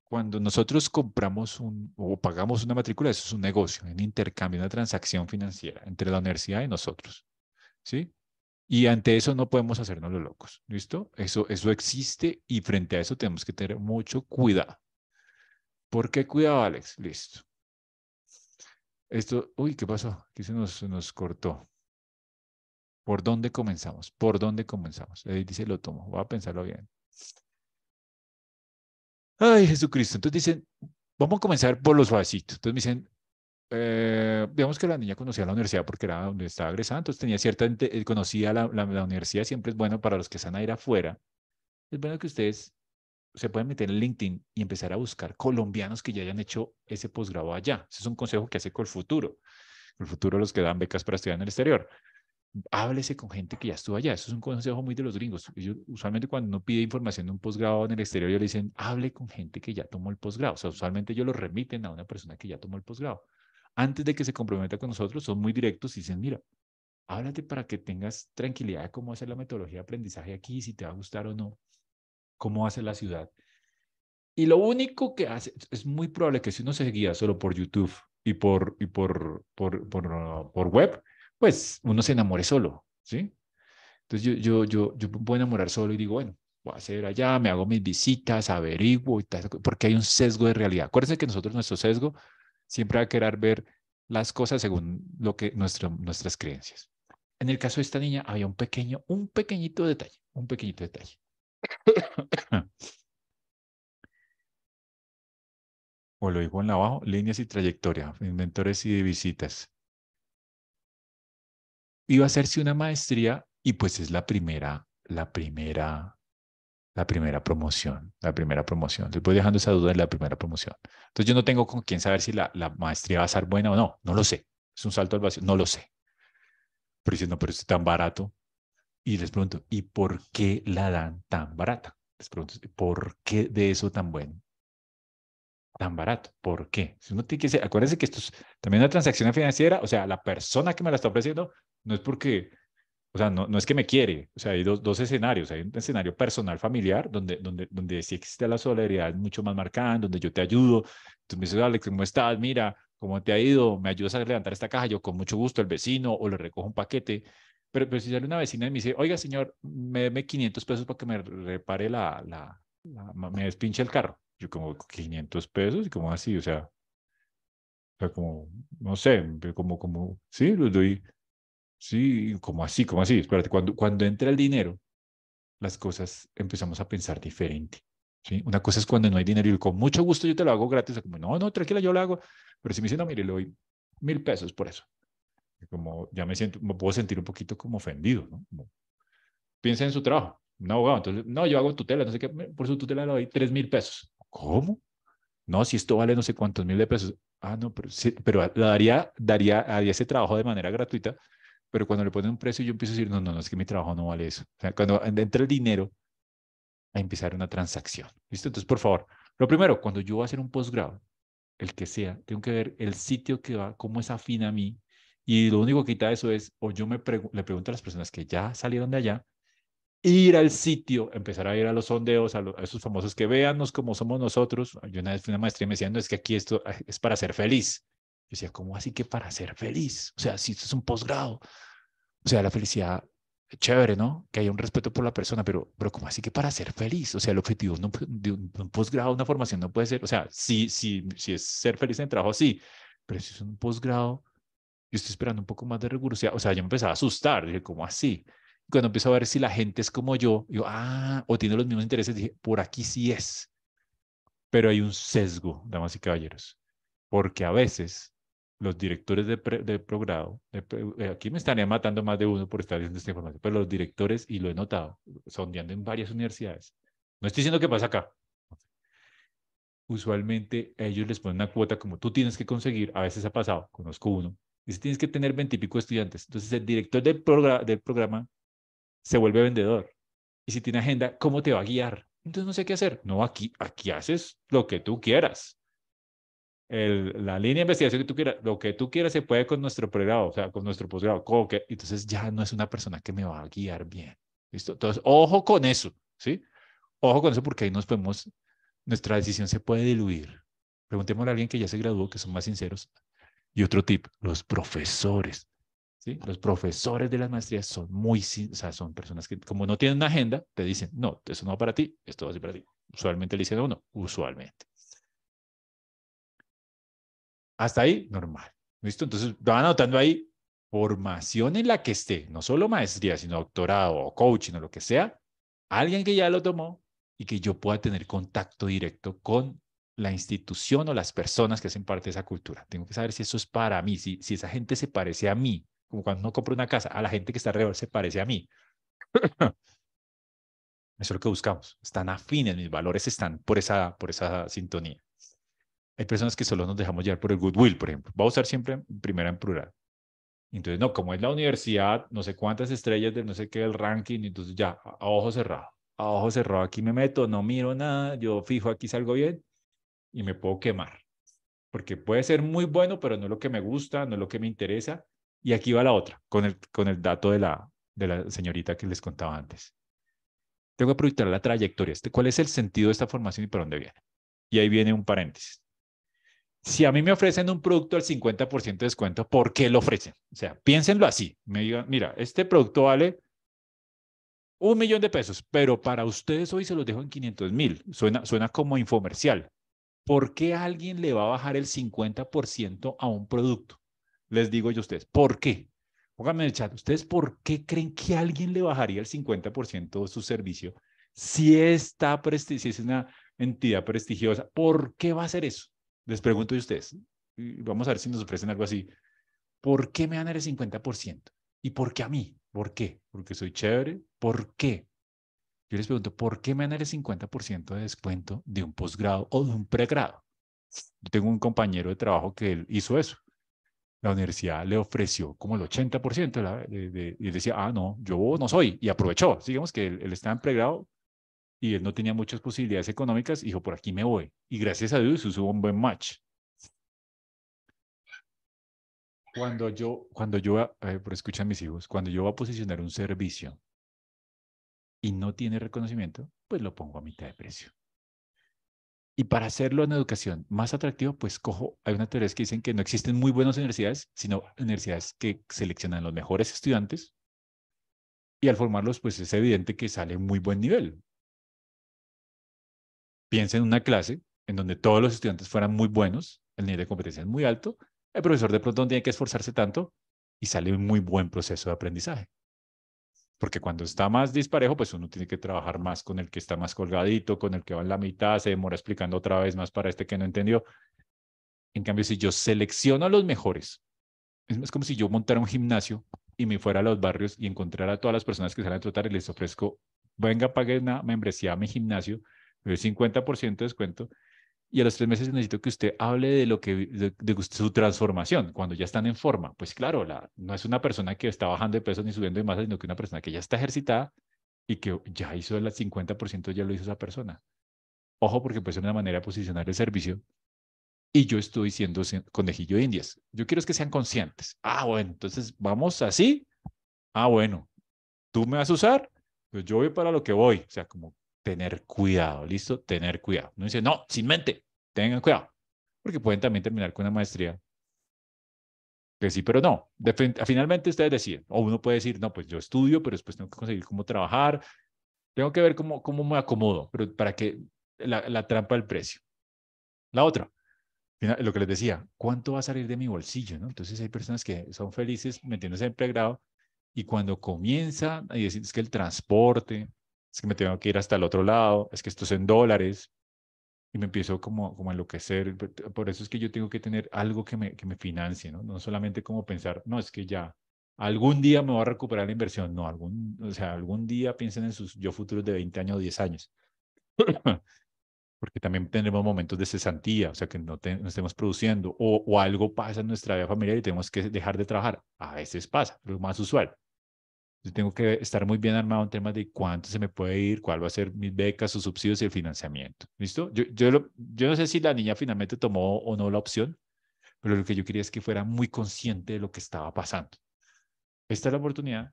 Cuando nosotros compramos un, o pagamos una matrícula, eso es un negocio, un intercambio, una transacción financiera entre la universidad y nosotros. ¿Sí? Y ante eso no podemos hacernos los locos, ¿listo? Eso, eso existe y frente a eso tenemos que tener mucho cuidado. ¿Por qué cuidado, Alex? Listo. Esto, uy, ¿qué pasó? Aquí se nos, nos cortó. ¿Por dónde comenzamos? ¿Por dónde comenzamos? Ahí dice, lo tomo, voy a pensarlo bien. Ay, Jesucristo. Entonces dicen, vamos a comenzar por los suavecitos. Entonces dicen, eh, digamos que la niña conocía la universidad porque era donde estaba egresada, entonces tenía cierta, eh, conocía la, la, universidad, siempre es bueno para los que están a ir afuera. Es bueno que ustedes se pueden meter en LinkedIn y empezar a buscar colombianos que ya hayan hecho ese posgrado allá. Ese es un consejo que hace con futuro. el futuro los que dan becas para estudiar en el exterior. Háblese con gente que ya estuvo allá. Eso es un consejo muy de los gringos. usualmente cuando uno pide información de un posgrado en el exterior, ellos le dicen, hable con gente que ya tomó el posgrado. O sea, usualmente ellos lo remiten a una persona que ya tomó el posgrado. Antes de que se comprometa con nosotros, son muy directos y dicen, mira, háblate para que tengas tranquilidad de cómo hacer la metodología de aprendizaje aquí, si te va a gustar o no cómo hace la ciudad. Y lo único que hace, es muy probable que si uno se guía solo por YouTube y por, y por, por, por, uh, por web, pues uno se enamore solo, ¿sí? Entonces yo, yo, yo, yo puedo enamorar solo y digo, bueno, voy a hacer allá, me hago mis visitas, averiguo y tal, porque hay un sesgo de realidad. Acuérdense que nosotros, nuestro sesgo, siempre va a querer ver las cosas según lo que nuestro, nuestras creencias. En el caso de esta niña había un pequeño, un pequeñito detalle, un pequeñito detalle. <laughs> o lo dijo en la abajo, líneas y trayectoria, inventores y visitas. Iba a hacerse una maestría y pues es la primera, la primera, la primera promoción, la primera promoción. Les voy dejando esa duda en la primera promoción. Entonces yo no tengo con quién saber si la, maestría va a ser buena o no, no lo sé. Es un salto al vacío, no lo sé. Pero diciendo no, pero es tan barato, y les pregunto, ¿y por qué la dan tan barata? Les pregunto, ¿por qué de eso tan bueno? Tan barato. ¿Por qué? Si uno tiene que ser, acuérdense que esto es también una transacción financiera, o sea, la persona que me la está ofreciendo no es porque, o sea, no, no es que me quiere, o sea, hay dos, dos escenarios, hay un escenario personal familiar donde, donde, donde sí existe la solidaridad mucho más marcada, donde yo te ayudo, entonces me dice, Alex, ¿cómo estás? Mira, ¿cómo te ha ido? ¿Me ayudas a levantar esta caja? Yo con mucho gusto, el vecino, o le recojo un paquete, pero, si sale una vecina y me dice, oiga, señor, me deme 500 pesos para que me repare la, la, me despinche el carro. Yo como, 500 pesos, y como así, o sea, o sea, como, no sé, como, como, sí, los doy, sí, como así, como así. Espérate, cuando, cuando entra el dinero, las cosas empezamos a pensar diferente. ¿sí? Una cosa es cuando no hay dinero y con mucho gusto yo te lo hago gratis, como, no, no, tranquila, yo lo hago. Pero si me dicen, no, mire, le doy mil pesos por eso como ya me siento, me puedo sentir un poquito como ofendido, ¿no? piensa en su trabajo, un abogado, entonces, no, yo hago tutela, no sé qué, por su tutela le doy 3 mil pesos. ¿Cómo? No, si esto vale no sé cuántos mil de pesos. Ah, no, pero, sí, pero la daría, daría, haría ese trabajo de manera gratuita, pero cuando le ponen un precio yo empiezo a decir, no, no, no, es que mi trabajo no vale eso. O sea, cuando entra el dinero a empezar una transacción. ¿Listo? Entonces, por favor, lo primero, cuando yo voy a hacer un posgrado, el que sea, tengo que ver el sitio que va, cómo es afín a mí, y lo único que quita eso es, o yo me le pregunto a las personas que ya salieron de allá, ir al sitio, empezar a ir a los sondeos, a, esos famosos que véannos como somos nosotros. Yo una vez fui una maestría y me diciendo no, es que aquí esto ah, es para ser feliz. Yo decía, ¿cómo así que para ser feliz? O sea, si esto es un posgrado. O sea, la felicidad, chévere, ¿no? Que haya un respeto por la persona, pero, pero ¿cómo así que para ser feliz? O sea, el objetivo de un, posgrado, una formación no puede ser, o sea, si sí, si es ser feliz en trabajo, sí, pero si es un posgrado, yo estoy esperando un poco más de rigurosidad. O sea, yo me empezaba a asustar, dije, ¿cómo así? cuando empiezo a ver si la gente es como yo, yo, ah, o tiene los mismos intereses, dije, por aquí sí es. Pero hay un sesgo, damas y caballeros, porque a veces los directores de, de progrado, eh, aquí me estaría matando más de uno por estar diciendo esta información, pero los directores, y lo he notado, sondeando en varias universidades, no estoy diciendo que pasa acá, usualmente ellos les ponen una cuota como tú tienes que conseguir, a veces ha pasado, conozco uno, si tienes que tener veintipico estudiantes. Entonces el director del, del programa se vuelve vendedor. Y si tiene agenda, ¿cómo te va a guiar? Entonces no sé qué hacer. No, aquí, aquí haces lo que tú quieras. El, la línea de investigación que tú quieras, lo que tú quieras se puede con nuestro pregrado, o sea, con nuestro posgrado. que Entonces ya no es una persona que me va a guiar bien. ¿Listo? Entonces, ojo con eso, ¿sí? Ojo con eso porque ahí nos podemos, nuestra decisión se puede diluir. Preguntémosle a alguien que ya se graduó, que son más sinceros, y otro tip, los profesores. ¿sí? Los profesores de las maestrías son muy, o sea, son personas que como no tienen una agenda, te dicen, no, eso no va para ti, esto va a ser para ti. Usualmente le dicen a uno, usualmente. Hasta ahí, normal. ¿Listo? Entonces, van anotando ahí formación en la que esté, no solo maestría, sino doctorado o coaching o lo que sea, alguien que ya lo tomó y que yo pueda tener contacto directo con la institución o las personas que hacen parte de esa cultura. Tengo que saber si eso es para mí, si, si esa gente se parece a mí, como cuando no compro una casa, a la gente que está alrededor se parece a mí. <clears throat> eso es lo que buscamos. Están afines, mis valores están por esa, por esa sintonía. Hay personas que solo nos dejamos llevar por el goodwill, por ejemplo. Va a usar siempre primera en plural. Entonces, no, como es la universidad, no sé cuántas estrellas de no sé qué el ranking, entonces ya, a ojo cerrado. A ojo cerrado, aquí me meto, no miro nada, yo fijo, aquí salgo bien y me puedo quemar, porque puede ser muy bueno, pero no es lo que me gusta, no es lo que me interesa. Y aquí va la otra, con el, con el dato de la, de la señorita que les contaba antes. Tengo que proyectar la trayectoria. Este, ¿Cuál es el sentido de esta formación y para dónde viene? Y ahí viene un paréntesis. Si a mí me ofrecen un producto al 50% de descuento, ¿por qué lo ofrecen? O sea, piénsenlo así. Me digan, mira, este producto vale un millón de pesos, pero para ustedes hoy se los dejo en 500 mil. Suena, suena como infomercial. ¿por qué alguien le va a bajar el 50% a un producto? Les digo yo a ustedes, ¿por qué? Pónganme en el chat, ¿ustedes por qué creen que alguien le bajaría el 50% de su servicio si, está si es una entidad prestigiosa? ¿Por qué va a hacer eso? Les pregunto yo a ustedes. Vamos a ver si nos ofrecen algo así. ¿Por qué me dan el 50%? ¿Y por qué a mí? ¿Por qué? ¿Porque soy chévere? ¿Por qué? Yo les pregunto, ¿por qué me dan el 50% de descuento de un posgrado o de un pregrado? Yo tengo un compañero de trabajo que él hizo eso. La universidad le ofreció como el 80% y él decía, ah, no, yo no soy. Y aprovechó. Digamos que él, estaba en pregrado y él no tenía muchas posibilidades económicas. Dijo, por aquí me voy. Y gracias a Dios hubo un buen match cuando yo, cuando yo, eh, por escuchan mis hijos, cuando yo voy a posicionar un servicio, y no tiene reconocimiento, pues lo pongo a mitad de precio. Y para hacerlo en educación más atractivo, pues cojo, hay una teoría que dicen que no existen muy buenas universidades, sino universidades que seleccionan los mejores estudiantes y al formarlos, pues es evidente que sale muy buen nivel. Piensa en una clase en donde todos los estudiantes fueran muy buenos, el nivel de competencia es muy alto, el profesor de pronto no tiene que esforzarse tanto y sale un muy buen proceso de aprendizaje porque cuando está más disparejo, pues uno tiene que trabajar más con el que está más colgadito, con el que va en la mitad, se demora explicando otra vez más para este que no entendió. En cambio, si yo selecciono a los mejores, es más como si yo montara un gimnasio y me fuera a los barrios y encontrara a todas las personas que salen a trotar y les ofrezco, venga, pague una membresía a mi gimnasio, doy 50% de descuento y a los tres meses necesito que usted hable de lo que de, su transformación cuando ya están en forma. Pues claro, la, no es una persona que está bajando de peso ni subiendo de masa, sino que una persona que ya está ejercitada y que ya hizo el 50%, ya lo hizo esa persona. Ojo, porque pues es una manera de posicionar el servicio. Y yo estoy siendo conejillo de indias. Yo quiero que sean conscientes. Ah, bueno, entonces vamos así. Ah, bueno, tú me vas a usar, pues yo voy para lo que voy. O sea, como tener cuidado, ¿listo? Tener cuidado. No dice, no, sin mente, tengan cuidado, porque pueden también terminar con una maestría. Que sí, pero no. finalmente ustedes deciden, o uno puede decir, no, pues yo estudio, pero después tengo que conseguir cómo trabajar, tengo que ver cómo, cómo me acomodo, pero para que la, trampa del precio. La otra, lo que les decía, ¿cuánto va a salir de mi bolsillo? ¿no? Entonces hay personas que son felices metiéndose en pregrado y cuando comienza a decir es que el transporte, es que me tengo que ir hasta el otro lado, es que esto es en dólares, y me empiezo como, como a enloquecer. Por eso es que yo tengo que tener algo que me, que me financie, ¿no? No solamente como pensar, no, es que ya algún día me va a recuperar la inversión, no, algún, o sea, algún día piensen en sus yo futuros de 20 años o 10 años. <clears throat> Porque también tendremos momentos de cesantía, o sea, que no, no estemos produciendo, o, o algo pasa en nuestra vida familiar y tenemos que dejar de trabajar. A veces pasa, pero más usual. Yo tengo que estar muy bien armado en temas de cuánto se me puede ir, cuál va a ser mis becas, sus subsidios y el financiamiento. ¿Listo? Yo, yo, yo no sé si la niña finalmente tomó o no la opción, pero lo que yo quería es que fuera muy consciente de lo que estaba pasando. Esta es la oportunidad.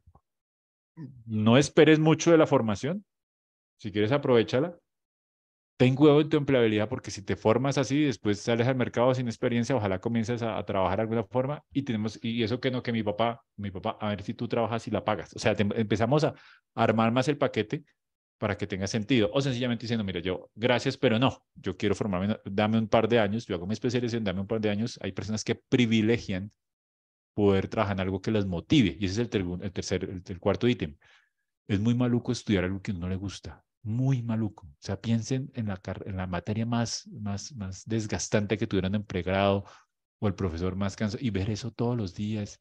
No esperes mucho de la formación. Si quieres, aprovechala ten cuidado en tu empleabilidad porque si te formas así, y después sales al mercado sin experiencia, ojalá comiences a, trabajar de alguna forma y tenemos, y eso que no, que mi papá, mi papá, a ver si tú trabajas y la pagas. O sea, empezamos a armar más el paquete para que tenga sentido. O sencillamente diciendo, mira, yo, gracias, pero no, yo quiero formarme, dame un par de años, yo hago mi especialización, dame un par de años. Hay personas que privilegian poder trabajar en algo que las motive. Y ese es el, el tercer, el, el cuarto ítem. Es muy maluco estudiar algo que no le gusta muy maluco. O sea, piensen en la, en la materia más, más, más desgastante que tuvieron en pregrado o el profesor más cansado y ver eso todos los días.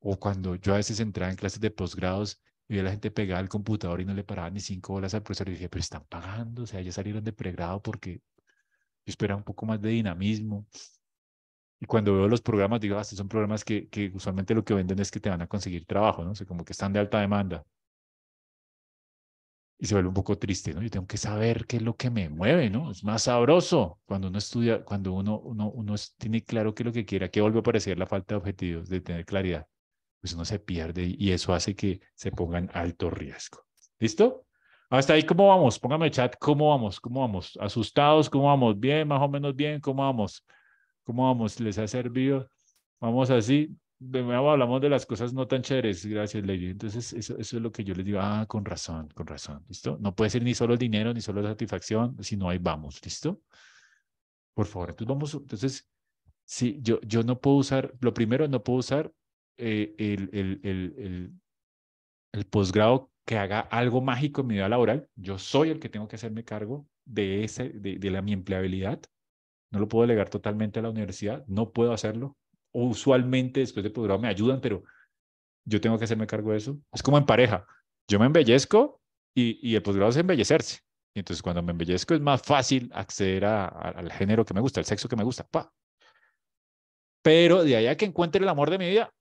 O cuando yo a veces entraba en clases de posgrados y la gente pegada al computador y no le paraban ni cinco horas al profesor y dije, pero están pagando, o sea, ya salieron de pregrado porque yo esperaba un poco más de dinamismo. Y cuando veo los programas, digo, ah, estos son programas que, que usualmente lo que venden es que te van a conseguir trabajo, ¿no? O como que están de alta demanda y se vuelve un poco triste, ¿no? Yo tengo que saber qué es lo que me mueve, ¿no? Es más sabroso cuando uno estudia, cuando uno, uno, tiene claro qué es lo que quiere, que vuelve a aparecer la falta de objetivos, de tener claridad, pues uno se pierde y eso hace que se pongan alto riesgo. ¿Listo? Hasta ahí, ¿cómo vamos? Póngame el chat, ¿cómo vamos? ¿Cómo vamos? ¿Asustados? ¿Cómo vamos? ¿Bien? ¿Más o menos bien? ¿Cómo vamos? ¿Cómo vamos? ¿Les ha servido? Vamos así de nuevo hablamos de las cosas no tan chéveres, gracias Ley, Entonces, eso, es lo que yo les digo, ah, con razón, con razón, ¿listo? No puede ser ni solo el dinero, ni solo la satisfacción, sino ahí vamos, ¿listo? Por favor, entonces vamos, entonces, yo, yo no puedo usar, lo primero, no puedo usar el, el, el, el, el posgrado que haga algo mágico en mi vida laboral. Yo soy el que tengo que hacerme cargo de, ese, de, la, mi empleabilidad. No lo puedo delegar totalmente a la universidad, no puedo hacerlo, usualmente después de posgrado me ayudan, pero yo tengo que hacerme cargo de eso. Es como en pareja. Yo me embellezco y, y el posgrado es embellecerse. Y entonces cuando me embellezco es más fácil acceder al género que me gusta, al sexo que me gusta. Pa. Pero de allá que encuentre el amor de mi vida,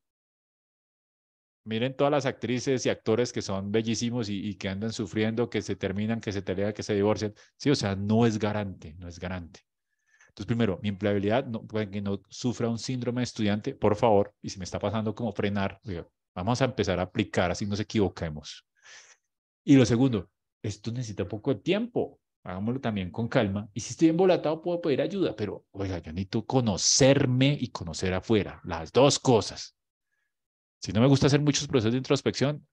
miren todas las actrices y actores que son bellísimos y, que andan sufriendo, que se terminan, que se pelean, que se divorcian. Sí, o sea, no es garante, no es garante. Entonces, primero, mi empleabilidad, no, que no sufra un síndrome de estudiante, por favor, y si me está pasando como frenar, vamos a empezar a aplicar, así nos equivocamos. Y lo segundo, esto necesita poco tiempo, hagámoslo también con calma. Y si estoy embolatado, puedo pedir ayuda, pero, oiga, yo necesito conocerme y conocer afuera, las dos cosas. Si no me gusta hacer muchos procesos de introspección,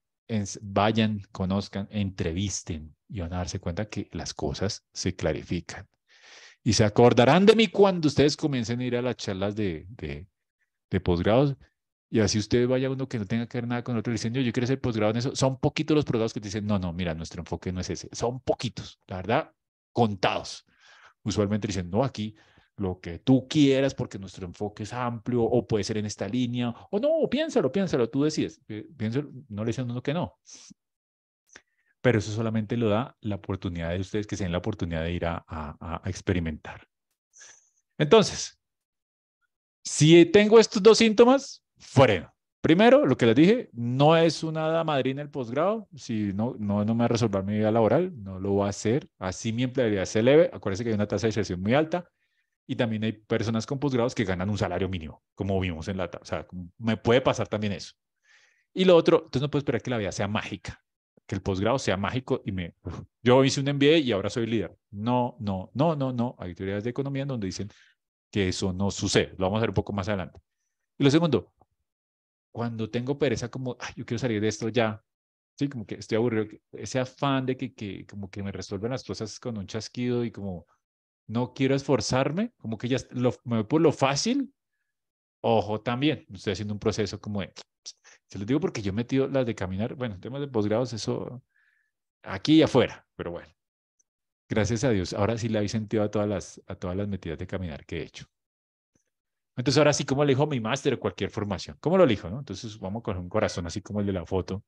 vayan, conozcan, entrevisten y van a darse cuenta que las cosas se clarifican y se acordarán de mí cuando ustedes comiencen a ir a las charlas de, de, posgrados. Y así usted vaya uno que no tenga que ver nada con otro, diciendo yo, quiero ser posgrado en eso. Son poquitos los posgrados que te dicen, no, no, mira, nuestro enfoque no es ese. Son poquitos, la verdad, contados. Usualmente dicen, no, aquí lo que tú quieras porque nuestro enfoque es amplio o puede ser en esta línea o no, piénsalo, piénsalo, tú decides. Piénsalo, no le dicen uno que no pero eso solamente lo da la oportunidad de ustedes que se den la oportunidad de ir a, experimentar. Entonces, si tengo estos dos síntomas, freno. Primero, lo que les dije, no es una madrina el posgrado, si no, no, me va a resolver mi vida laboral, no lo va a hacer, así mi empleabilidad se eleve, acuérdense que hay una tasa de excepción muy alta, y también hay personas con posgrados que ganan un salario mínimo, como vimos en la... O sea, me puede pasar también eso. Y lo otro, entonces no puedo esperar que la vida sea mágica que el posgrado sea mágico y me... yo hice un MBA y ahora soy líder. No, no, no, no, no. Hay teorías de economía en donde dicen que eso no sucede. Lo vamos a ver un poco más adelante. Y lo segundo, cuando tengo pereza como, ay, yo quiero salir de esto ya. Sí, como que estoy aburrido. Ese afán de que, que como que me resuelven las cosas con un chasquido y como no quiero esforzarme, como que ya lo, me voy por lo fácil. Ojo también, estoy haciendo un proceso como de se los digo porque yo he metido las de caminar, bueno, temas de posgrados, eso aquí y afuera, pero bueno. Gracias a Dios. Ahora sí le habéis sentido a todas las, a todas las metidas de caminar que he hecho. Entonces, ahora sí, ¿cómo elijo mi máster o cualquier formación? ¿Cómo lo elijo? No? Entonces, vamos con un corazón así como el de la foto.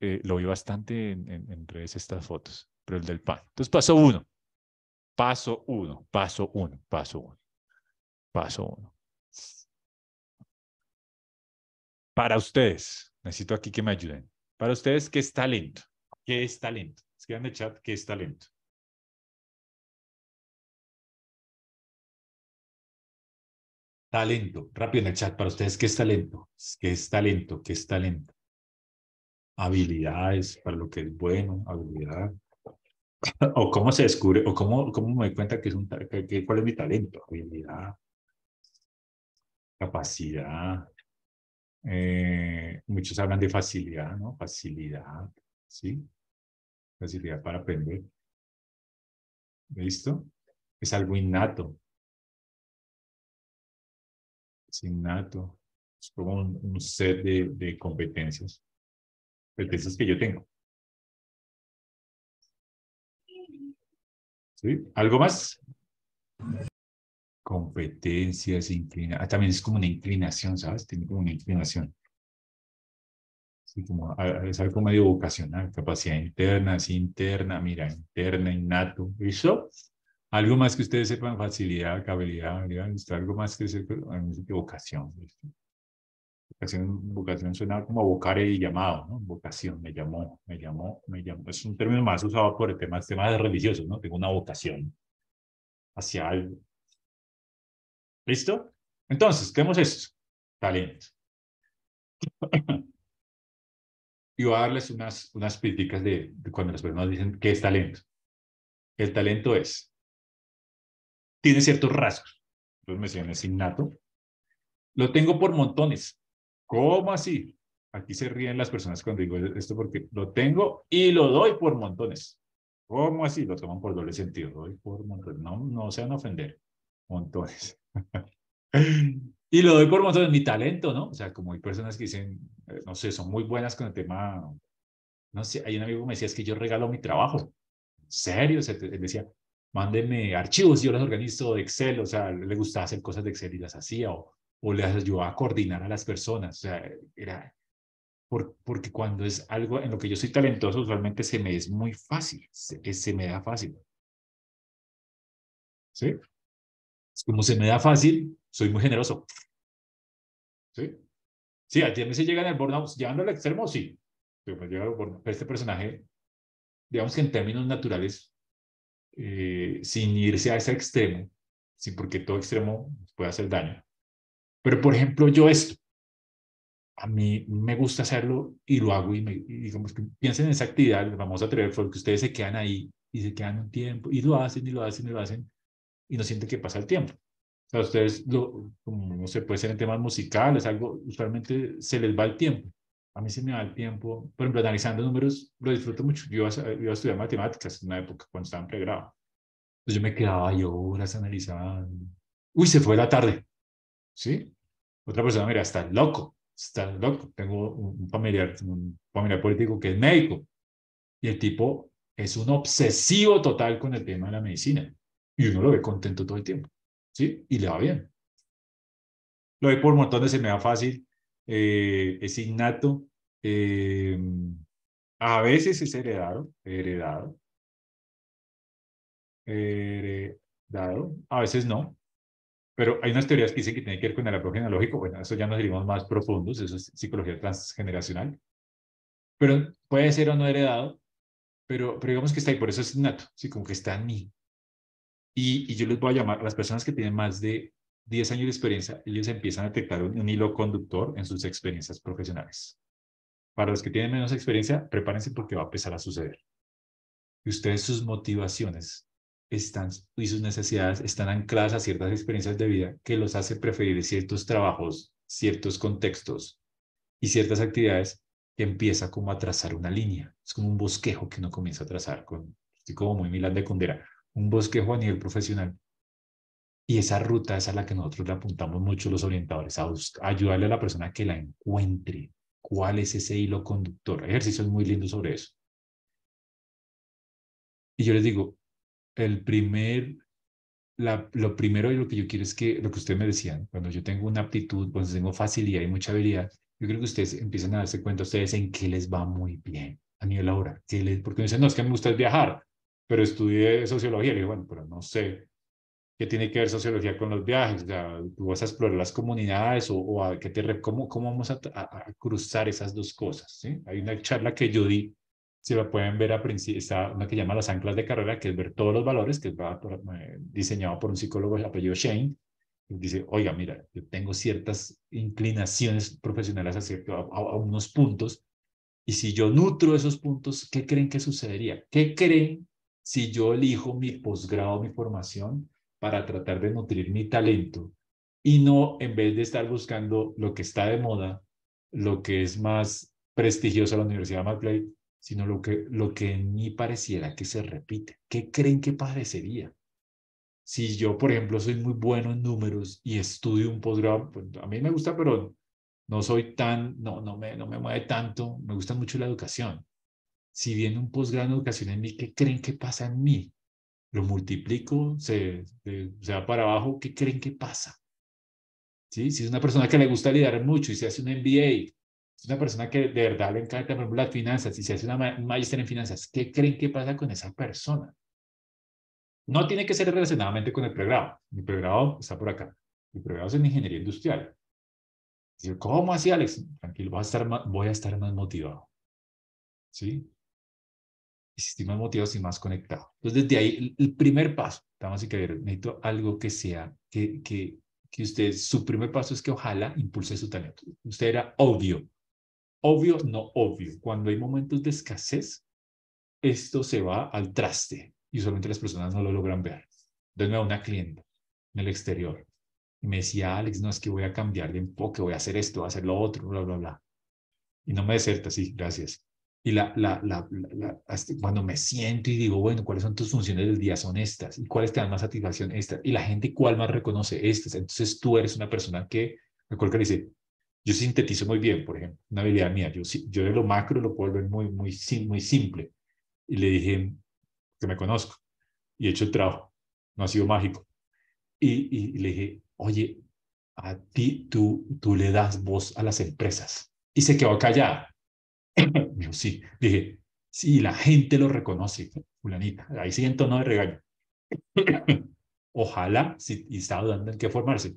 Eh, lo vi bastante en, en, redes estas fotos, pero el del pan. Entonces, paso uno. Paso uno, paso uno, paso uno, paso uno. para ustedes, necesito aquí que me ayuden. Para ustedes, ¿qué es talento? ¿Qué es talento? Escriban en el chat, ¿qué es talento? Talento, rápido en el chat, para ustedes, ¿qué es talento? ¿Qué es talento? ¿Qué es talento? Habilidades, para lo que es bueno, habilidad. O cómo se descubre, o cómo, cómo me doy cuenta que es un, que, cuál es mi talento, habilidad, capacidad, eh, muchos hablan de facilidad, ¿no? Facilidad, ¿sí? Facilidad para aprender. ¿Listo? Es algo innato. Es innato. Es como un, set de, de competencias. Competencias que yo tengo. ¿Sí? ¿Algo más? competencias, inclinación. Ah, también es como una inclinación, ¿sabes? Tiene como una inclinación. Así como, ah, ah, es algo medio vocacional, capacidad interna, interna, mira, interna, innato. eso Algo más que ustedes sepan, facilidad, habilidad, Algo más que sepan, vocación, ¿listo? Vocación, vocación suena como vocar y llamado, ¿no? Vocación, me llamó, me llamó, me llamó. Es un término más usado por tema temas religiosos, ¿no? Tengo una vocación hacia algo ¿Listo? Entonces, ¿qué hemos hecho? Talento. y voy a darles unas, unas críticas de, cuando las personas dicen qué es talento. El talento es, tiene ciertos rasgos. Entonces me decían, es innato. Lo tengo por montones. ¿Cómo así? Aquí se ríen las personas cuando digo esto porque lo tengo y lo doy por montones. ¿Cómo así? Lo toman por doble sentido. Doy por montones. No, no sean ofender. Montones. <laughs> y lo doy por motivo de mi talento, ¿no? O sea, como hay personas que dicen, eh, no sé, son muy buenas con el tema, no sé, hay un amigo que me decía, es que yo regalo mi trabajo. ¿En serio? O él decía, mándeme archivos, yo los organizo de Excel, o sea, le gustaba hacer cosas de Excel y las hacía, o, o les ayudaba a coordinar a las personas, o sea, era, porque cuando es algo en lo que yo soy talentoso, usualmente se me es muy fácil, se me da fácil. ¿Sí? Como se me da fácil, soy muy generoso. ¿Sí? Sí, a mí se llegan el burnout, llegando al extremo, sí. este personaje, digamos que en términos naturales, eh, sin irse a ese extremo, sí, porque todo extremo puede hacer daño. Pero, por ejemplo, yo esto, a mí me gusta hacerlo y lo hago y, me, y digamos que piensen en esa actividad, vamos a atrever, porque ustedes se quedan ahí y se quedan un tiempo y lo hacen y lo hacen y lo hacen y no siente que pasa el tiempo. O sea, ustedes, como no se puede ser en temas musicales, algo, usualmente se les va el tiempo. A mí se me va el tiempo, por ejemplo, analizando números, lo disfruto mucho. Yo iba a, iba a estudiar matemáticas en una época cuando estaba en pregrado. Entonces yo me quedaba yo horas analizando. Uy, se fue la tarde. ¿Sí? Otra persona, mira, está loco, está loco. Tengo un familiar, un familiar político que es médico y el tipo es un obsesivo total con el tema de la medicina y uno lo ve contento todo el tiempo, ¿sí? Y le va bien. Lo ve por montones, se me da fácil, eh, es innato. Em, a veces es heredado, heredado. Heredado, a veces no. Pero hay unas teorías que dicen que tiene que ver con el apógeno genealógico. Bueno, eso ya nos diríamos más profundos, eso es psicología transgeneracional. Pero puede ser o no heredado, pero, pero digamos que está ahí, por eso es innato, sí, como que está en mí. Y, yo les voy a llamar, las personas que tienen más de 10 años de experiencia, ellos empiezan a detectar un, hilo conductor en sus experiencias profesionales. Para los que tienen menos experiencia, prepárense porque va a empezar a suceder. Y ustedes sus motivaciones están, y sus necesidades están ancladas a ciertas experiencias de vida que los hace preferir ciertos trabajos, ciertos contextos y ciertas actividades que empieza como a trazar una línea. Es como un bosquejo que uno comienza a trazar con, estoy como muy Milán de Condera, un bosquejo a nivel profesional. Y esa ruta es a la que nosotros le apuntamos mucho los orientadores, a, ayudarle a la persona que la encuentre. ¿Cuál es ese hilo conductor? ejercicio ejercicios muy lindos sobre eso. Y yo les digo, el primer, lo primero y lo que yo quiero es que lo que ustedes me decían, cuando yo tengo una aptitud, cuando tengo facilidad y mucha habilidad, yo creo que ustedes empiezan a darse cuenta ustedes en qué les va muy bien a nivel laboral. ¿Qué les, porque me dicen, no, es que me gusta viajar pero estudié sociología. y dije, bueno, pero no sé qué tiene que ver sociología con los viajes. Ya, ¿Tú vas a explorar las comunidades o, a qué te cómo, cómo vamos a, cruzar esas dos cosas? Hay una charla que yo di, si la pueden ver a principio, está una que llama las anclas de carrera, que es ver todos los valores, que va eh, diseñado por un psicólogo apellido Shane. Y dice, oiga, mira, yo tengo ciertas inclinaciones profesionales hacia, a unos puntos, y si yo nutro esos puntos, ¿qué creen que sucedería? ¿Qué creen si yo elijo mi posgrado, mi formación, para tratar de nutrir mi talento y no en vez de estar buscando lo que está de moda, lo que es más prestigioso en la Universidad de sino lo que, lo que en mí pareciera que se repite. ¿Qué creen que parecería? Si yo, por ejemplo, soy muy bueno en números y estudio un posgrado, pues, a mí me gusta, pero no soy tan, no, no, me, no me mueve tanto, me gusta mucho la educación si viene un posgrado en educación en mí, ¿qué creen que pasa en mí? ¿Lo multiplico? ¿Se, se, va para abajo? ¿Qué creen que pasa? ¿Sí? Si es una persona que le gusta lidiar mucho y se hace un MBA, si es una persona que de verdad le encanta, por ejemplo, las finanzas y se hace una ma en finanzas, ¿qué creen que pasa con esa persona? No tiene que ser relacionadamente con el pregrado. Mi pregrado está por acá. Mi pregrado es en ingeniería industrial. ¿Cómo así, Alex? Tranquilo, voy a estar más, voy a estar más motivado. ¿Sí? el más motivado y más conectado. Entonces, desde ahí, el primer paso, estamos así que necesito algo que sea, que, que, que usted, su primer paso es que ojalá impulse su talento. Usted era obvio, obvio, no obvio. Cuando hay momentos de escasez, esto se va al traste y solamente las personas no lo logran ver. Entonces, me una clienta en el exterior y me decía, Alex, no es que voy a cambiar de enfoque, voy a hacer esto, voy a hacer lo otro, bla, bla, bla. Y no me deserta, sí, gracias. Y la, la, la, cuando me siento y digo, bueno, ¿cuáles son tus funciones del día? Son estas. ¿Y cuáles te dan más satisfacción? Estas. Y la gente, ¿cuál más reconoce? Estas. Entonces tú eres una persona que, recuerda que dice, yo sintetizo muy bien, por ejemplo, una habilidad mía. Yo, yo de lo macro lo puedo ver muy, muy, muy simple. Y le dije que me conozco. Y he hecho el trabajo. No ha sido mágico. Y, y, y le dije, oye, a ti tú, tú le das voz a las empresas. Y se quedó callada. <laughs> Yo sí. Dije, sí, la gente lo reconoce, fulanita. Ahí sí en tono de regaño. <coughs> Ojalá, si y estaba dudando en qué formarse.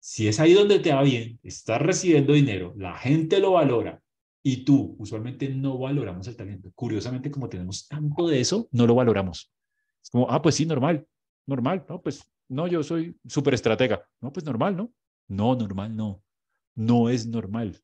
Si es ahí donde te va bien, estás recibiendo dinero, la gente lo valora y tú, usualmente no valoramos el talento. Curiosamente, como tenemos tanto de eso, no lo valoramos. Es como, ah, pues sí, normal, normal, ¿no? Pues no, yo soy súper estratega. No, pues normal, ¿no? No, normal, no. No es normal.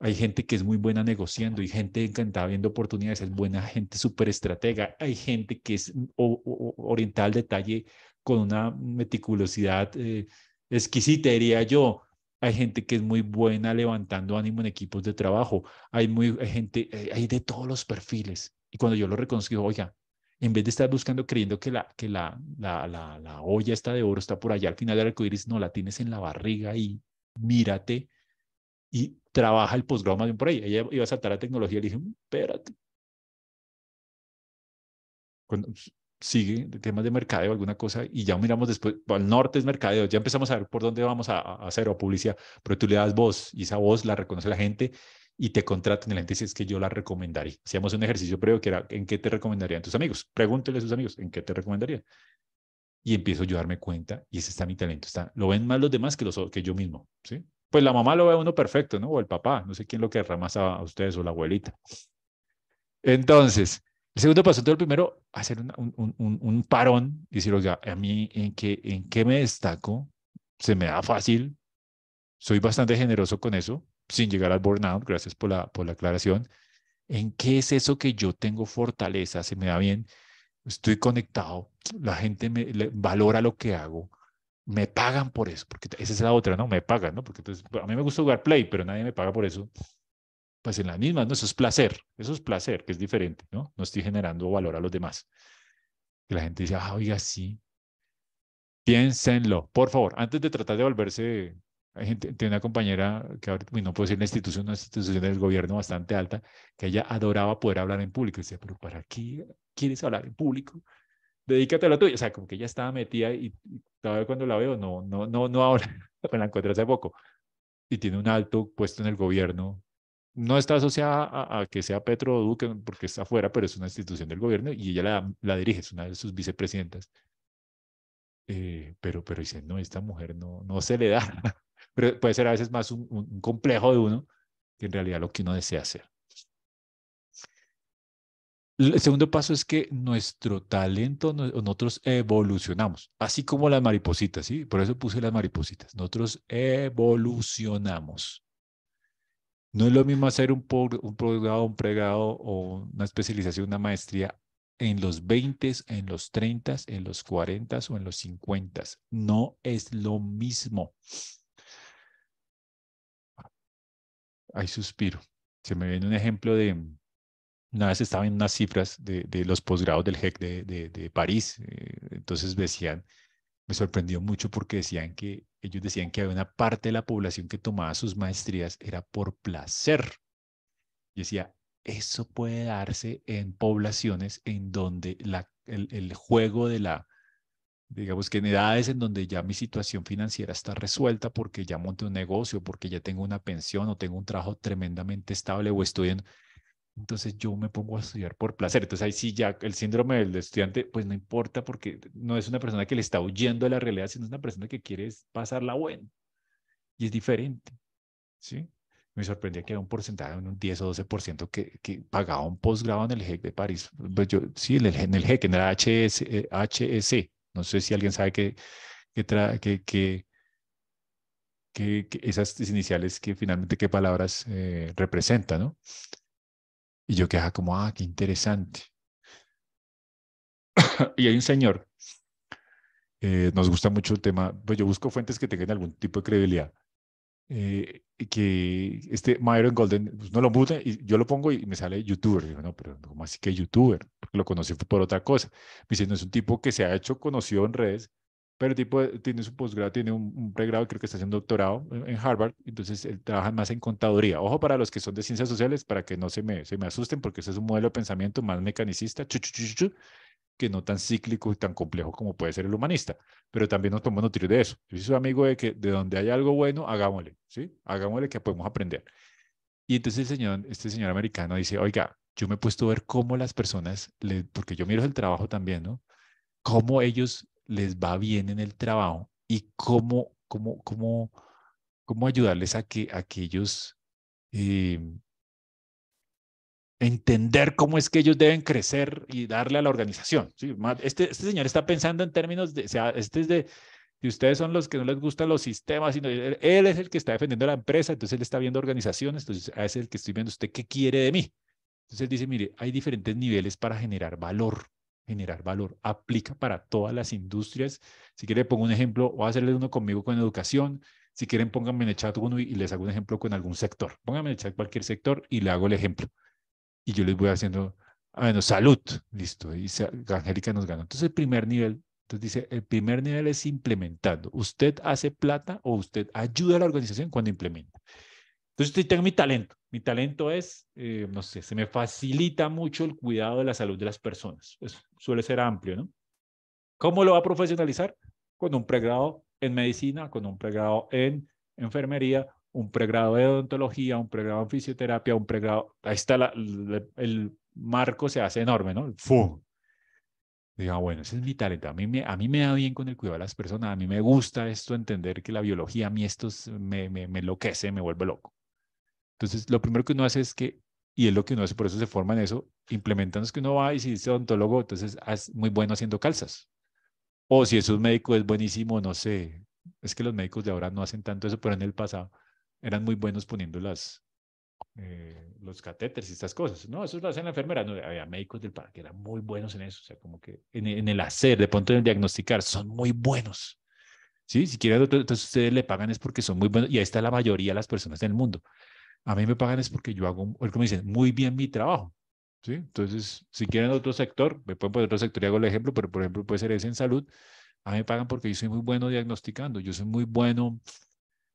Hay gente que es muy buena negociando, y gente encantada viendo oportunidades, es buena gente, súper estratega, hay gente que es oriental orientada al detalle con una meticulosidad eh, exquisita, diría yo. Hay gente que es muy buena levantando ánimo en equipos de trabajo, hay, muy, gente, eh, hay de todos los perfiles. Y cuando yo lo reconozco, oiga, en vez de estar buscando, creyendo que la, que la, la, la, la olla está de oro, está por allá al final del arco iris, no la tienes en la barriga y mírate y trabaja el posgrado más bien por ahí. Ella iba a saltar a tecnología y le dije, espérate. Cuando sigue temas de mercadeo, alguna cosa, y ya miramos después, al norte es mercadeo, ya empezamos a ver por dónde vamos a, hacer o publicidad, pero tú le das voz y esa voz la reconoce la gente y te contratan y la gente dice, es que yo la recomendaría. Hacíamos un ejercicio previo que era, ¿en qué te recomendarían tus amigos? Pregúntele a sus amigos, ¿en qué te recomendaría? Y empiezo yo a darme cuenta, y ese está mi talento, está, lo ven más los demás que, los, que yo mismo, ¿sí? pues la mamá lo ve a uno perfecto, ¿no? O el papá, no sé quién lo querrá más a, ustedes o la abuelita. Entonces, el segundo paso, todo el primero, hacer un, parón y decir, oiga, a mí en qué, en qué me destaco, se me da fácil, soy bastante generoso con eso, sin llegar al burnout, gracias por la, por la aclaración. ¿En qué es eso que yo tengo fortaleza? ¿Se me da bien? Estoy conectado, la gente me, valora lo que hago, me pagan por eso, porque esa es la otra, ¿no? Me pagan, ¿no? Porque entonces, a mí me gusta jugar play, pero nadie me paga por eso. Pues en las mismas, ¿no? Eso es placer, eso es placer, que es diferente, ¿no? No estoy generando valor a los demás. Que la gente dice, ah, oiga, sí. Piénsenlo, por favor, antes de tratar de volverse hay gente, tiene una compañera que ahorita, no puedo decir una institución, una institución del gobierno bastante alta, que ella adoraba poder hablar en público. Y decía, pero ¿para qué quieres hablar en público dedícate a lo tuyo. O sea, como que ella estaba metida y, cada todavía cuando la veo, no, no, no, no ahora, me <laughs> pues la encontré hace poco. Y tiene un alto puesto en el gobierno. No está asociada a, que sea Petro o Duque porque está afuera, pero es una institución del gobierno y ella la, la dirige, es una de sus vicepresidentas. Eh, pero, pero dicen, no, esta mujer no, no se le da. <laughs> Pero puede ser a veces más un, un complejo de uno que en realidad lo que uno desea hacer. El segundo paso es que nuestro talento, nosotros evolucionamos, así como las maripositas, ¿sí? Por eso puse las maripositas. Nosotros evolucionamos. No es lo mismo hacer un, un posgrado, un pregrado o una especialización, una maestría en los 20, en los 30, en los 40 o en los 50. No es lo mismo. Ahí suspiro. Se me viene un ejemplo de, una vez estaba en unas cifras de, de los posgrados del GEC de, de, París, eh, entonces decían, me sorprendió mucho porque decían que ellos decían que había una parte de la población que tomaba sus maestrías era por placer. Y decía, eso puede darse en poblaciones en donde la, el, el juego de la, digamos que en edades en donde ya mi situación financiera está resuelta porque ya monté un negocio, porque ya tengo una pensión o tengo un trabajo tremendamente estable o estoy en entonces yo me pongo a estudiar por placer. Entonces ahí sí ya el síndrome del estudiante, pues no importa porque no es una persona que le está huyendo a la realidad, sino es una persona que quiere pasarla buena. Y es diferente. ¿sí? Me sorprendía que era un porcentaje, un 10 o 12% que, que pagaba un posgrado en el GEC de París. Pues yo, sí, en el, en GEC, en el e HS, e HEC. Eh, no sé si alguien sabe que, que, que, que, que, esas iniciales que finalmente qué palabras eh, representan, ¿no? Y yo quedaba como, ah, qué interesante. <coughs> y hay un señor, eh, nos gusta mucho el tema, pues yo busco fuentes que tengan algún tipo de credibilidad. Eh, que este Myron Golden, pues, no lo mute, y yo lo pongo y me sale youtuber. Digo, no, pero ¿cómo así que youtuber? Porque lo conocí por otra cosa. Me dice, no es un tipo que se ha hecho conocido en redes, pero tipo tiene su posgrado, tiene un, pregrado, creo que está haciendo doctorado en, Harvard, entonces él trabaja más en contaduría. Ojo para los que son de ciencias sociales, para que no se me, se me asusten, porque ese es un modelo de pensamiento más mecanicista, que no tan cíclico y tan complejo como puede ser el humanista, pero también nos podemos nutrir de eso. Yo soy amigo de que de donde hay algo bueno, hagámosle, ¿sí? Hagámosle que podemos aprender. Y entonces el señor, este señor americano dice, oiga, yo me he puesto a ver cómo las personas, le, porque yo miro el trabajo también, ¿no? Cómo ellos les va bien en el trabajo y cómo, cómo, cómo, cómo ayudarles a que, a ellos eh, entender cómo es que ellos deben crecer y darle a la organización. Este, este señor está pensando en términos de, o sea, este es de, si ustedes son los que no les gustan los sistemas, sino él, es el que está defendiendo la empresa, entonces él está viendo organizaciones, entonces es el que estoy viendo usted qué quiere de mí. Entonces él dice, mire, hay diferentes niveles para generar valor generar valor. Aplica para todas las industrias. Si quiere, pongo un ejemplo, o a hacerle uno conmigo con educación. Si quieren, pónganme en el chat uno y les hago un ejemplo con algún sector. Pónganme en el chat cualquier sector y le hago el ejemplo. Y yo les voy haciendo, ah, bueno, salud, listo. Y Angélica nos gana. Entonces, el primer nivel, entonces dice, el primer nivel es implementando. Usted hace plata o usted ayuda a la organización cuando implementa. Entonces, usted tengo mi talento. Mi talento es, eh, no sé, se me facilita mucho el cuidado de la salud de las personas. Pues, suele ser amplio, ¿no? ¿Cómo lo va a profesionalizar? Con un pregrado en medicina, con un pregrado en enfermería, un pregrado de odontología, un pregrado en fisioterapia, un pregrado. Ahí está el marco, se hace enorme, ¿no? ¡Fu! Diga, ah, bueno, ese es mi talento. A mí, me, da bien con el cuidado de las personas. A mí me gusta esto, entender que la biología a mí esto me, me enloquece, me vuelve loco. Entonces, lo primero que uno hace es que, y es lo que uno hace, por eso se forma en eso, implementando es que uno va y si es odontólogo, entonces ah, es muy bueno haciendo calzas. O si es un médico, es buenísimo, no sé. Es que los médicos de ahora no hacen tanto eso, pero en el pasado eran muy buenos poniendo las, eh, los catéteres y estas cosas. No, eso lo hacen la enfermera. No, había médicos del parque que eran muy buenos en eso. O sea, como que en, el hacer, de pronto en el diagnosticar, son muy buenos. ¿Sí? Si quieren, entonces ustedes le pagan es porque son muy buenos. Y ahí está la mayoría de las personas del mundo. A mí me pagan es porque yo hago, como dicen, muy bien mi trabajo. ¿sí? Entonces, si quieren otro sector, me pueden poner otro sector y hago el ejemplo, pero por ejemplo puede ser ese en salud. A mí me pagan porque yo soy muy bueno diagnosticando, yo soy muy bueno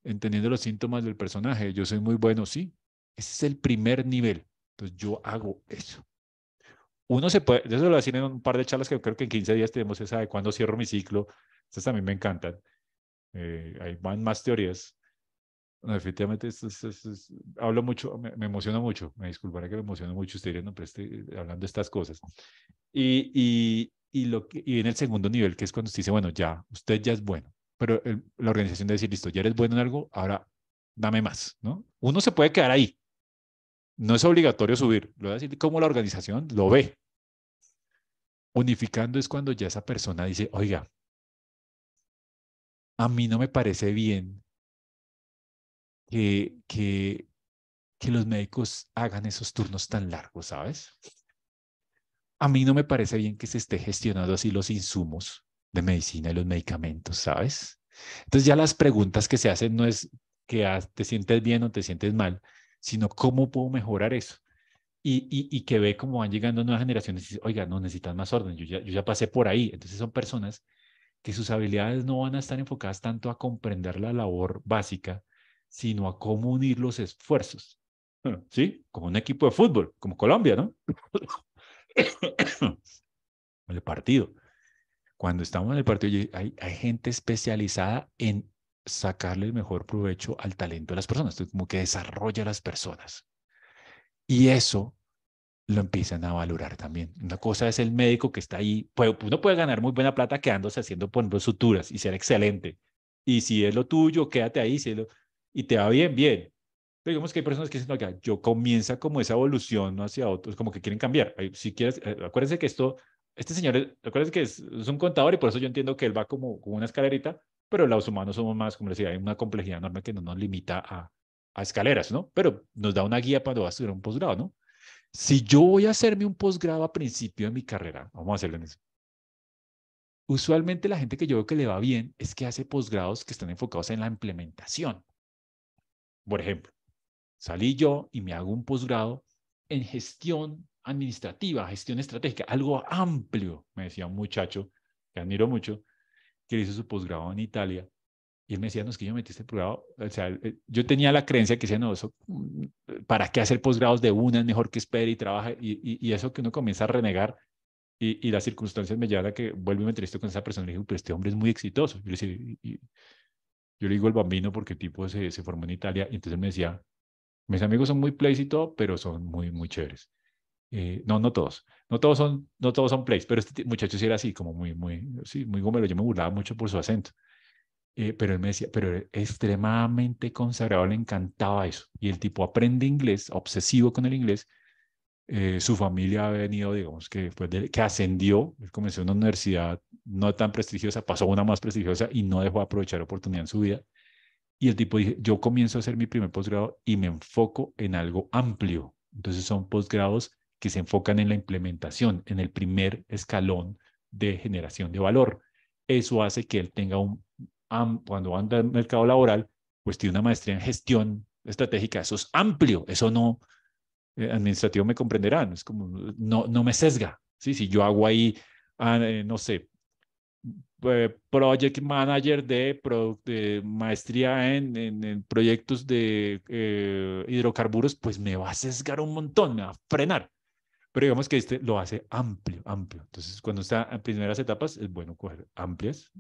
entendiendo los síntomas del personaje, yo soy muy bueno, sí. Ese es el primer nivel. Entonces, yo hago eso uno se puede, eso lo voy en un par de charlas que creo que en 15 días tenemos esa de cuándo cierro mi ciclo. Estas también me encantan. Eh, hay van más teorías definitivamente, hablo mucho, me, emociona mucho, me disculpará que me emociona mucho, estoy eh, hablando de estas cosas. Y, y, y, lo que, en el segundo nivel, que es cuando usted dice, bueno, ya, usted ya es bueno, pero la organización debe decir, listo, ya eres bueno en algo, ahora dame más, ¿no? Uno se puede quedar ahí, no es obligatorio subir, lo voy a decir como la organización lo ve. Unificando es cuando ya esa persona dice, oiga, a mí no me parece bien que, los médicos hagan esos turnos tan largos, ¿sabes? A mí no me parece bien que se esté gestionando así los insumos de medicina y los medicamentos, ¿sabes? Entonces ya las preguntas que se hacen no es que ah, te sientes bien o te sientes mal, sino cómo puedo mejorar eso. Y, y, que ve cómo van llegando nuevas generaciones y dice, oiga, no necesitan más orden, yo yo ya pasé por ahí. Entonces son personas que sus habilidades no van a estar enfocadas tanto a comprender la labor básica, sino a cómo unir los esfuerzos. <laughs> ¿Sí? Como un equipo de fútbol, como Colombia, ¿no? <coughs> el partido. Cuando estamos en el partido, hay, gente especializada en sacarle el mejor provecho al talento de las personas, como que desarrolla a las personas. Y eso lo empiezan a valorar también. Una cosa es el médico que está ahí, uno puede ganar muy buena plata quedándose haciendo, por suturas y ser excelente. Y si es lo tuyo, quédate ahí. Si es lo y te va bien, bien. Pero digamos que hay personas que dicen, oiga, yo comienza como esa evolución ¿no? hacia otros, como que quieren cambiar. Si quieres, eh, acuérdense que esto, este señor, acuérdense que es, un contador y por eso yo entiendo que él va como, una escalerita, pero los humanos somos más, como les decía, hay una complejidad enorme que no nos limita a, a escaleras, ¿no? Pero nos da una guía cuando vas a hacer un posgrado, ¿no? Si yo voy a hacerme un posgrado a principio de mi carrera, vamos a hacerlo en eso. Usualmente la gente que yo veo que le va bien es que hace posgrados que están enfocados en la implementación. Por ejemplo, salí yo y me hago un posgrado en gestión administrativa, gestión estratégica, algo amplio, me decía un muchacho que admiro mucho, que hizo su posgrado en Italia. Y él me decía, no, es que yo metí este posgrado, o sea, yo tenía la creencia que decía, no, eso, mm, ¿para qué hacer posgrados de una? Es mejor que espere y trabaje, y, y, y eso que uno comienza a renegar, y, y, las circunstancias me llevan a que vuelvo y me entrevisto con esa persona y le digo, pero este hombre es muy exitoso. Y, yo le digo el bambino porque el tipo se, se formó en Italia y entonces me decía, mis amigos son muy plays y todo, pero son muy, muy chéveres. Eh, no, no todos. No todos son, no todos son plays, pero este muchacho sí era así, como muy, muy, sí, muy gomero. Yo me burlaba mucho por su acento. Eh, pero él me decía, pero extremadamente consagrado, le encantaba eso. Y el tipo aprende inglés, obsesivo con el inglés, eh, su familia ha venido, digamos, que, que ascendió, comenzó en una universidad no tan prestigiosa, pasó a una más prestigiosa y no dejó de aprovechar oportunidad en su vida. Y el tipo dice, yo comienzo a hacer mi primer posgrado y me enfoco en algo amplio. Entonces son posgrados que se enfocan en la implementación, en el primer escalón de generación de valor. Eso hace que él tenga un, cuando anda al mercado laboral, pues tiene una maestría en gestión estratégica. Eso es amplio, eso no, eh, administrativo me comprenderán. Es como, no, no me sesga. ¿sí? Si yo hago ahí, ah, eh, no sé, eh, project manager de, maestría en, en, en, proyectos de hidrocarburos, pues me va a sesgar un montón, me va a frenar. Pero digamos que este lo hace amplio, amplio. Entonces, cuando está en primeras etapas, es bueno coger amplias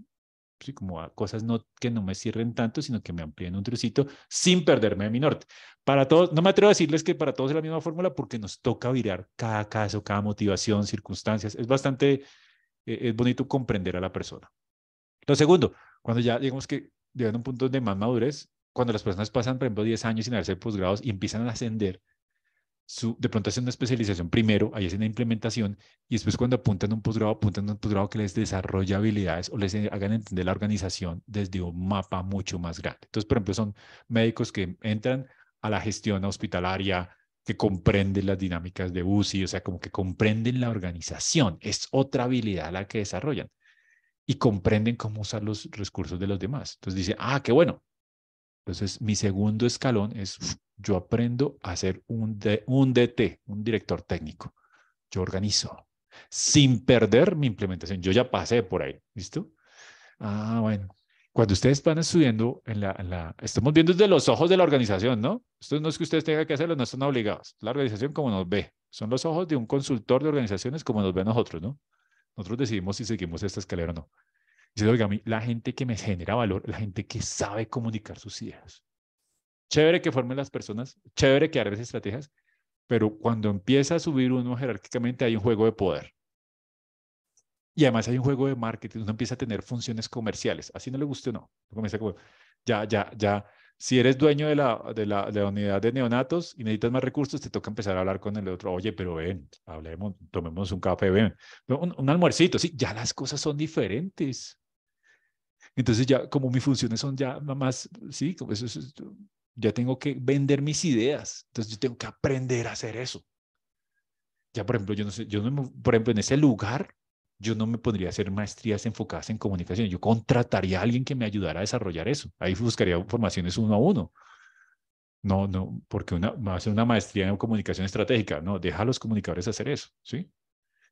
y como cosas no, que no me cierren tanto, sino que me amplíen un trocito sin perderme de mi norte. Para todos, no me atrevo a decirles que para todos es la misma fórmula porque nos toca virar cada caso, cada motivación, circunstancias. Es bastante, e, e, es bonito comprender a la persona. Lo segundo, cuando ya digamos que llegan a un punto de más madurez, cuando las personas pasan, por ejemplo, 10 años sin haberse posgrado y empiezan a ascender, su, de pronto hacen una especialización primero, ahí hacen la implementación y después cuando apuntan a un posgrado, apuntan a un posgrado que les desarrolla habilidades o les hagan entender la organización desde un mapa mucho más grande. Entonces, por ejemplo, son médicos que entran a la gestión hospitalaria, que comprenden las dinámicas de UCI, o sea, como que comprenden la organización. Es otra habilidad la que desarrollan y comprenden cómo usar los recursos de los demás. Entonces dice, ah, qué bueno, entonces, mi segundo escalón es, yo aprendo a ser un, un DT, un director técnico. Yo organizo, sin perder mi implementación. Yo ya pasé por ahí, ¿listo? Ah, bueno. Cuando ustedes van estudiando, la, estamos viendo desde los ojos de la organización, ¿no? Esto no es que ustedes tengan que hacerlo, no están obligados. La organización como nos ve, son los ojos de un consultor de organizaciones como nos ve a nosotros, ¿no? Nosotros decidimos si seguimos esta escalera o no. Dice, oiga, la gente que me genera valor, la gente que sabe comunicar sus ideas. Chévere que formen las personas, chévere que hagas estrategias, pero cuando empieza a subir uno jerárquicamente hay un juego de poder. Y además hay un juego de marketing, uno empieza a tener funciones comerciales, así no le guste o no. Comienza como, ya, ya, ya, si eres dueño de la, de, la, unidad de neonatos y necesitas más recursos, te toca empezar a hablar con el otro, oye, pero ven, hablemos, tomemos un café, ven, un almuercito, sí, ya las cosas son diferentes. Entonces ya como mis funciones son ya más, sí, como eso, ya tengo que vender mis ideas, entonces yo tengo que aprender a hacer eso. Ya, por ejemplo, yo no sé, yo no por ejemplo, en ese lugar, yo no me pondría a hacer maestrías enfocadas en comunicación, yo contrataría a alguien que me ayudara a desarrollar eso. Ahí buscaría formaciones uno a uno. No, no, porque una, va a ser una maestría en comunicación estratégica, no, deja a los comunicadores hacer eso, ¿sí?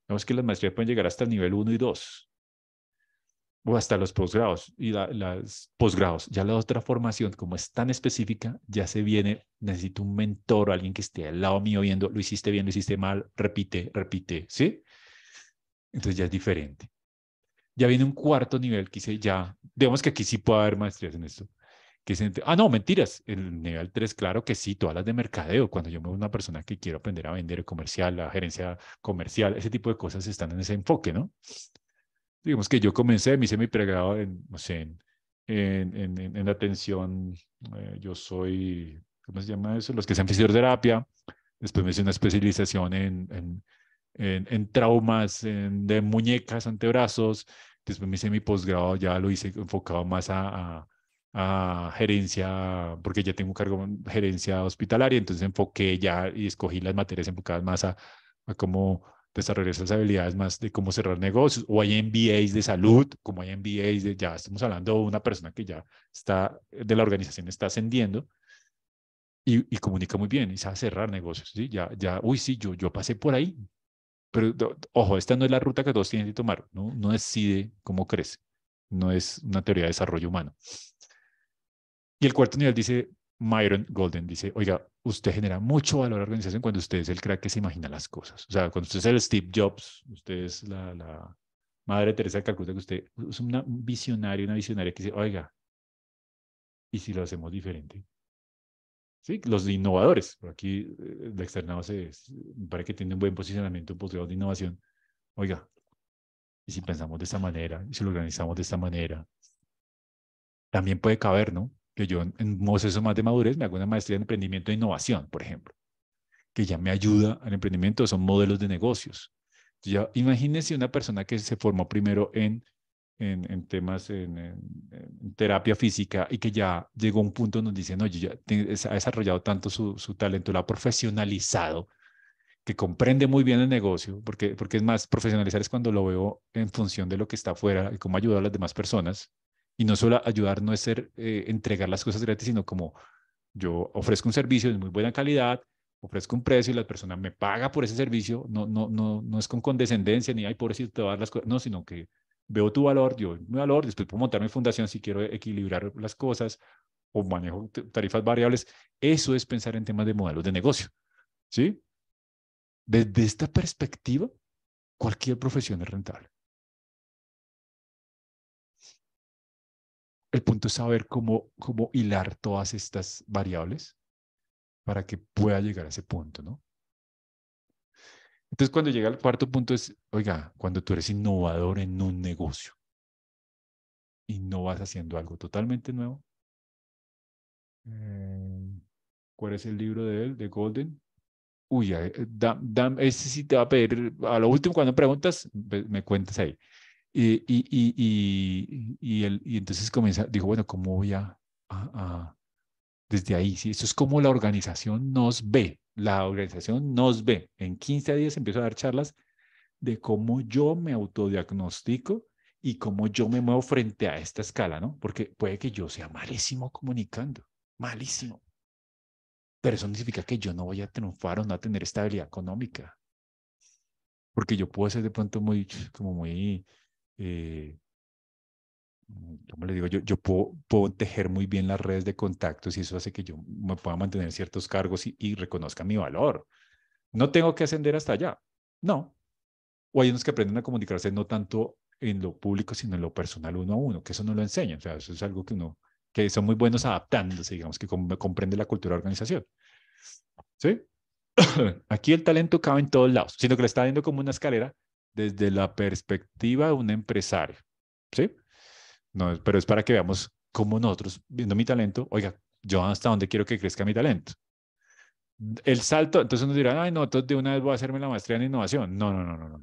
es que las maestrías pueden llegar hasta el nivel uno y dos, o hasta los posgrados y las posgrados. Ya la otra formación, como es tan específica, ya se viene, necesito un mentor, o alguien que esté al lado mío viendo, lo hiciste bien, lo hiciste mal, repite, repite, ¿sí? Entonces ya es diferente. Ya viene un cuarto nivel que dice ya, digamos que aquí sí puede haber maestrías en esto. Que ah, no, mentiras. El nivel 3, claro que sí, todas las de mercadeo. Cuando yo me veo una persona que quiero aprender a vender comercial, la gerencia comercial, ese tipo de cosas están en ese enfoque, ¿no? digamos que yo comencé mi pregrado en, no sé, en, en, en, atención, eh, yo soy, ¿cómo se llama eso? Los que sean fisioterapia, después me hice una especialización en, en traumas de muñecas, antebrazos, después me hice mi posgrado, ya lo hice enfocado más a, gerencia, porque ya tengo un cargo en gerencia hospitalaria, entonces enfoqué ya y escogí las materias enfocadas más a, a cómo desarrollar esas habilidades más de cómo cerrar negocios, o hay MBAs de salud, como hay MBAs de, ya estamos hablando de una persona que ya está, de la organización está ascendiendo, y, y, comunica muy bien y sabe cerrar negocios. ¿sí? Ya, ya, uy, sí, yo, yo pasé por ahí. Pero ojo, esta no es la ruta que todos tienen que tomar. No, no decide cómo crece. No es una teoría de desarrollo humano. Y el cuarto nivel dice, Myron Golden dice, oiga, usted genera mucho valor a la organización cuando usted es el crack que se imagina las cosas. O sea, cuando usted es el Steve Jobs, usted es la, la madre Teresa de Calcuta, que usted es una visionario, una visionaria que dice, oiga, ¿y si lo hacemos diferente? Sí, los innovadores, por aquí la eh, externado se, para que tiene un buen posicionamiento, un posgrado de innovación. Oiga, ¿y si pensamos de esta manera? ¿Y si lo organizamos de esta manera? También puede caber, ¿no? que yo en un proceso más de madurez me hago una maestría en emprendimiento e innovación, por ejemplo, que ya me ayuda al emprendimiento, son modelos de negocios. Ya, imagínense una persona que se formó primero en, en, temas, en, terapia física y que ya llegó a un punto donde dice, no, ya ha desarrollado tanto su, talento, lo ha profesionalizado, que comprende muy bien el negocio, porque, porque es más, profesionalizar es cuando lo veo en función de lo que está afuera y cómo ayuda a las demás personas, y no solo ayudar no es ser, eh, entregar las cosas gratis, sino como yo ofrezco un servicio de muy buena calidad, ofrezco un precio y la persona me paga por ese servicio, no, no, no, no es con condescendencia ni, hay por te todas las cosas, no, sino que veo tu valor, yo mi valor, después puedo montar mi fundación si quiero equilibrar las cosas o manejo tarifas variables. Eso es pensar en temas de modelos de negocio, ¿sí? Desde esta perspectiva, cualquier profesión es rentable. el punto es saber cómo, cómo hilar todas estas variables para que pueda llegar a ese punto, ¿no? Entonces, cuando llega al cuarto punto es, oiga, cuando tú eres innovador en un negocio y no vas haciendo algo totalmente nuevo. Mm, ¿Cuál es el libro de él, de Golden? Uy, eh, ese sí te va a pedir, a lo último cuando preguntas, me cuentas ahí. Y, y, y, y, entonces comienza, dijo, bueno, ¿cómo voy a, desde ahí? ¿sí? eso es como la organización nos ve, la organización nos ve. En 15 días empiezo a dar charlas de cómo yo me autodiagnostico y cómo yo me muevo frente a esta escala, ¿no? Porque puede que yo sea malísimo comunicando, malísimo. Pero eso no significa que yo no vaya a triunfar o no a tener estabilidad económica. Porque yo puedo ser de pronto muy, como muy, eh, mm, ¿cómo le digo? Yo, yo puedo, puedo, tejer muy bien las redes de contactos y eso hace que yo me pueda mantener ciertos cargos y, reconozca mi valor. No tengo que ascender hasta allá. No. O hay unos que aprenden a comunicarse no tanto en lo público, sino en lo personal uno a uno, que eso no lo enseñan. O sea, eso es algo que uno, que son muy buenos adaptándose, digamos, que comprende la cultura de organización. ¿Sí? <coughs> Aquí el talento cabe en todos lados, sino que le está viendo como una escalera desde la perspectiva de un empresario, ¿sí? No, pero es para que veamos cómo nosotros, viendo mi talento, oiga, yo hasta dónde quiero que crezca mi talento. El salto, entonces nos dirán, ay, no, entonces de una vez voy a hacerme la maestría en innovación. No, no, no, no, no.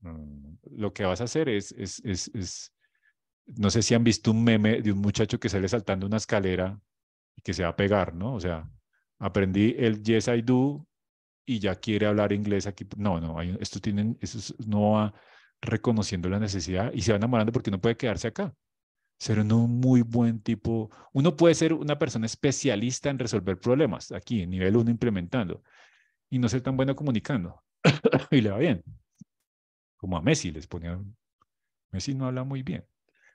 no, no Lo que vas a hacer es, es, es, es, no sé si han visto un meme de un muchacho que sale saltando una escalera y que se va a pegar, ¿no? O sea, aprendí el yes I do y ya quiere hablar inglés aquí. No, no, esto tienen, eso no va reconociendo la necesidad y se van enamorando porque no puede quedarse acá. Ser un muy buen tipo. Uno puede ser una persona especialista en resolver problemas, aquí, en nivel 1 implementando, y no ser tan bueno comunicando. <coughs> y le va bien. Como a Messi, les ponían. Messi no habla muy bien.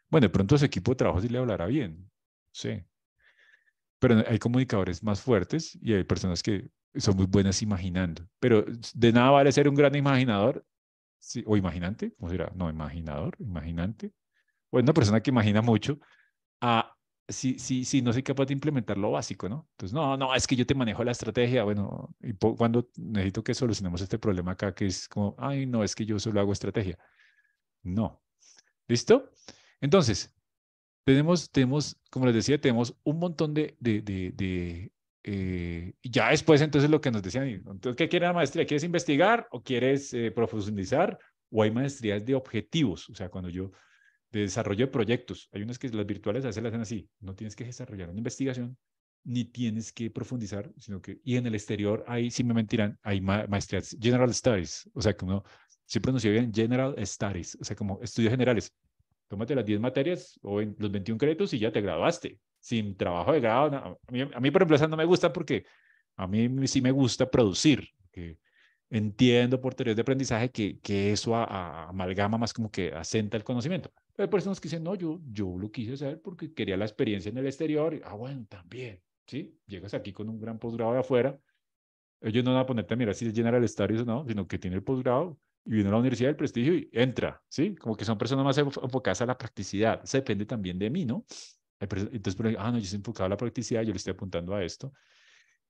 Bueno, de pronto ese equipo de trabajo sí le hablará bien. Sí. Pero hay comunicadores más fuertes y hay personas que son muy buenas imaginando. Pero de nada vale ser un gran imaginador o imaginante, ¿cómo será? No, imaginador, imaginante. O una persona que imagina mucho, ah, si, no soy capaz de implementar lo básico, ¿no? Entonces, no, no, es que yo te manejo la estrategia, bueno, y cuando necesito que solucionemos este problema acá, que es como, ay, no, es que yo solo hago estrategia. No. ¿Listo? Entonces, tenemos, tenemos como les decía, tenemos un montón de eh, ya después, entonces, lo que nos decían, entonces, ¿qué quiere la maestría? ¿Quieres investigar o quieres eh, profundizar? O hay maestrías de objetivos, o sea, cuando yo de desarrollo de proyectos, hay unas que las virtuales a veces las hacen así, no tienes que desarrollar una investigación, ni tienes que profundizar, sino que, y en el exterior, hay si me mentirán, hay maestrías, General Studies, o sea, como uno se bien General Studies, o sea, como estudios generales. Tómate las 10 materias o en los 21 créditos y ya te graduaste sin trabajo de grado. A, mí, por ejemplo, esa no me gusta porque a mí sí me gusta producir. Que entiendo por teorías de aprendizaje que, que eso amalgama más como que asenta el conocimiento. Hay personas que dicen, no, yo, yo lo quise hacer porque quería la experiencia en el exterior. ah, bueno, también, ¿sí? Llegas aquí con un gran posgrado de afuera. Ellos no van a ponerte a mirar si es el estadio o no, sino que tiene el posgrado y viene a la Universidad del Prestigio y entra, ¿sí? Como que son personas más enfocadas a la practicidad. Eso depende también de mí, ¿no? Entonces, ah, no, yo estoy enfocado a la practicidad, yo le estoy apuntando a esto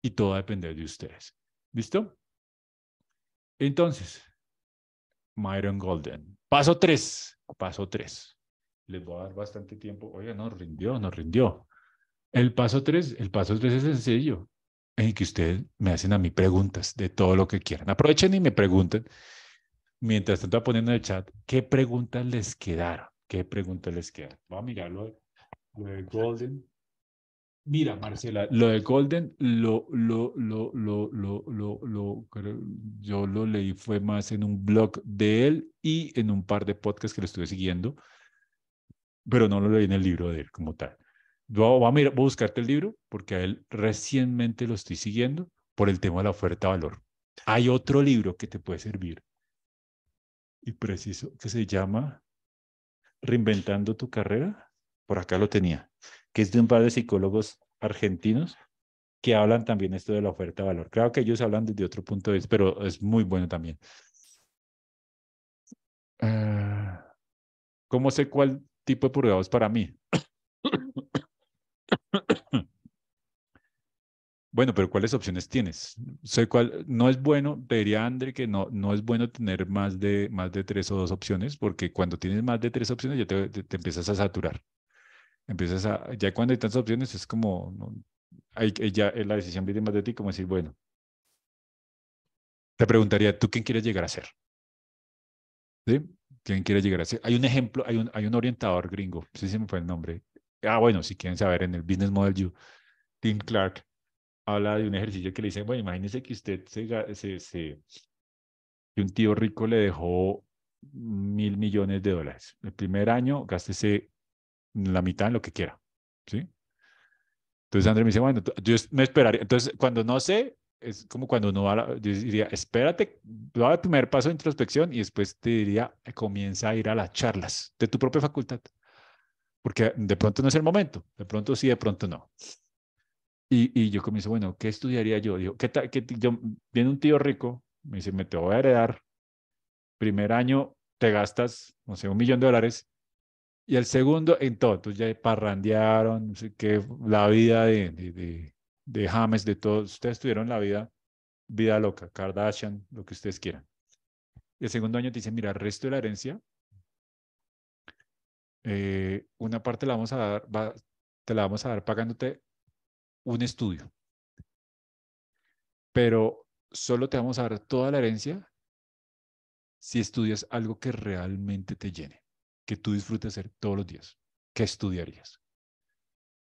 y todo va a depender de ustedes. ¿Listo? Entonces, Myron Golden. Paso 3. Paso 3. Les voy a dar bastante tiempo. Oiga, no, rindió, no rindió. El paso 3, el paso tres es sencillo, en que ustedes me hacen a mí preguntas de todo lo que quieran. Aprovechen y me pregunten. Mientras tanto, poniendo en el chat, ¿qué preguntas les quedaron? ¿Qué preguntas les quedaron? Vamos a mirarlo lo de Golden. Mira, Marcela, lo de Golden, lo, lo, lo, lo, lo, lo, lo, yo lo leí fue más en un blog de él y en un par de podcasts que lo estuve siguiendo, pero no lo leí en el libro de él como tal. voy a, voy a buscarte el libro porque a él recientemente lo estoy siguiendo por el tema de la oferta-valor. Hay otro libro que te puede servir y preciso que se llama Reinventando tu carrera por acá lo tenía, que es de un par de psicólogos argentinos que hablan también esto de la oferta de valor. Creo que ellos hablan desde otro punto de vista, pero es muy bueno también. Ah. ¿Cómo sé cuál tipo de purgado es para mí? <coughs> Bueno, pero ¿cuáles opciones tienes? Sé cuál, no es bueno, te diría André que no, no es bueno tener más de, más de tres o dos opciones, porque cuando tienes más de tres opciones ya te empiezas a saturar. Empiezas a, ya cuando hay tantas opciones, es como, ya eh, la decisión viene más de ti, como decir, bueno, te preguntaría, ¿tú quién quieres llegar a ser? ¿Sí? ¿Quién quieres llegar a ser? Hay un ejemplo, hay un, hay un orientador gringo, no se me fue el nombre. Ah, bueno, si quieren saber, en el Business Model you Tim Clark habla de un ejercicio que le dice, bueno, imagínese que usted se, se, se que un tío rico le dejó mil millones de dólares. El primer año gástese la mitad en lo que quiera, ¿sí? Entonces mm. André me dice, bueno, yo me esperaría. Entonces, cuando no sé, es como cuando uno va, a la, yo diría, espérate, va a primer paso de introspección y después te diría, eh, comienza a ir a las charlas de tu propia facultad. Porque de pronto no es el momento, de pronto sí, de pronto no. Y, yo comienzo, bueno, ¿qué estudiaría yo? Digo, ¿qué tal? yo, viene un tío rico, me dice, me te voy a heredar. Primer año te gastas, no sé, un millón de dólares y el segundo, entonces, ya parrandearon, no sé qué, la vida de, James, de todos. Ustedes tuvieron la vida, vida loca, Kardashian, lo que ustedes quieran. Y el segundo año te dicen, mira, el resto de la herencia, eh, una parte la vamos a dar, te la vamos a dar pagándote un estudio. Pero solo te vamos a dar toda la herencia si estudias algo que realmente te llene que tú disfrutes hacer todos los días? ¿Qué estudiarías?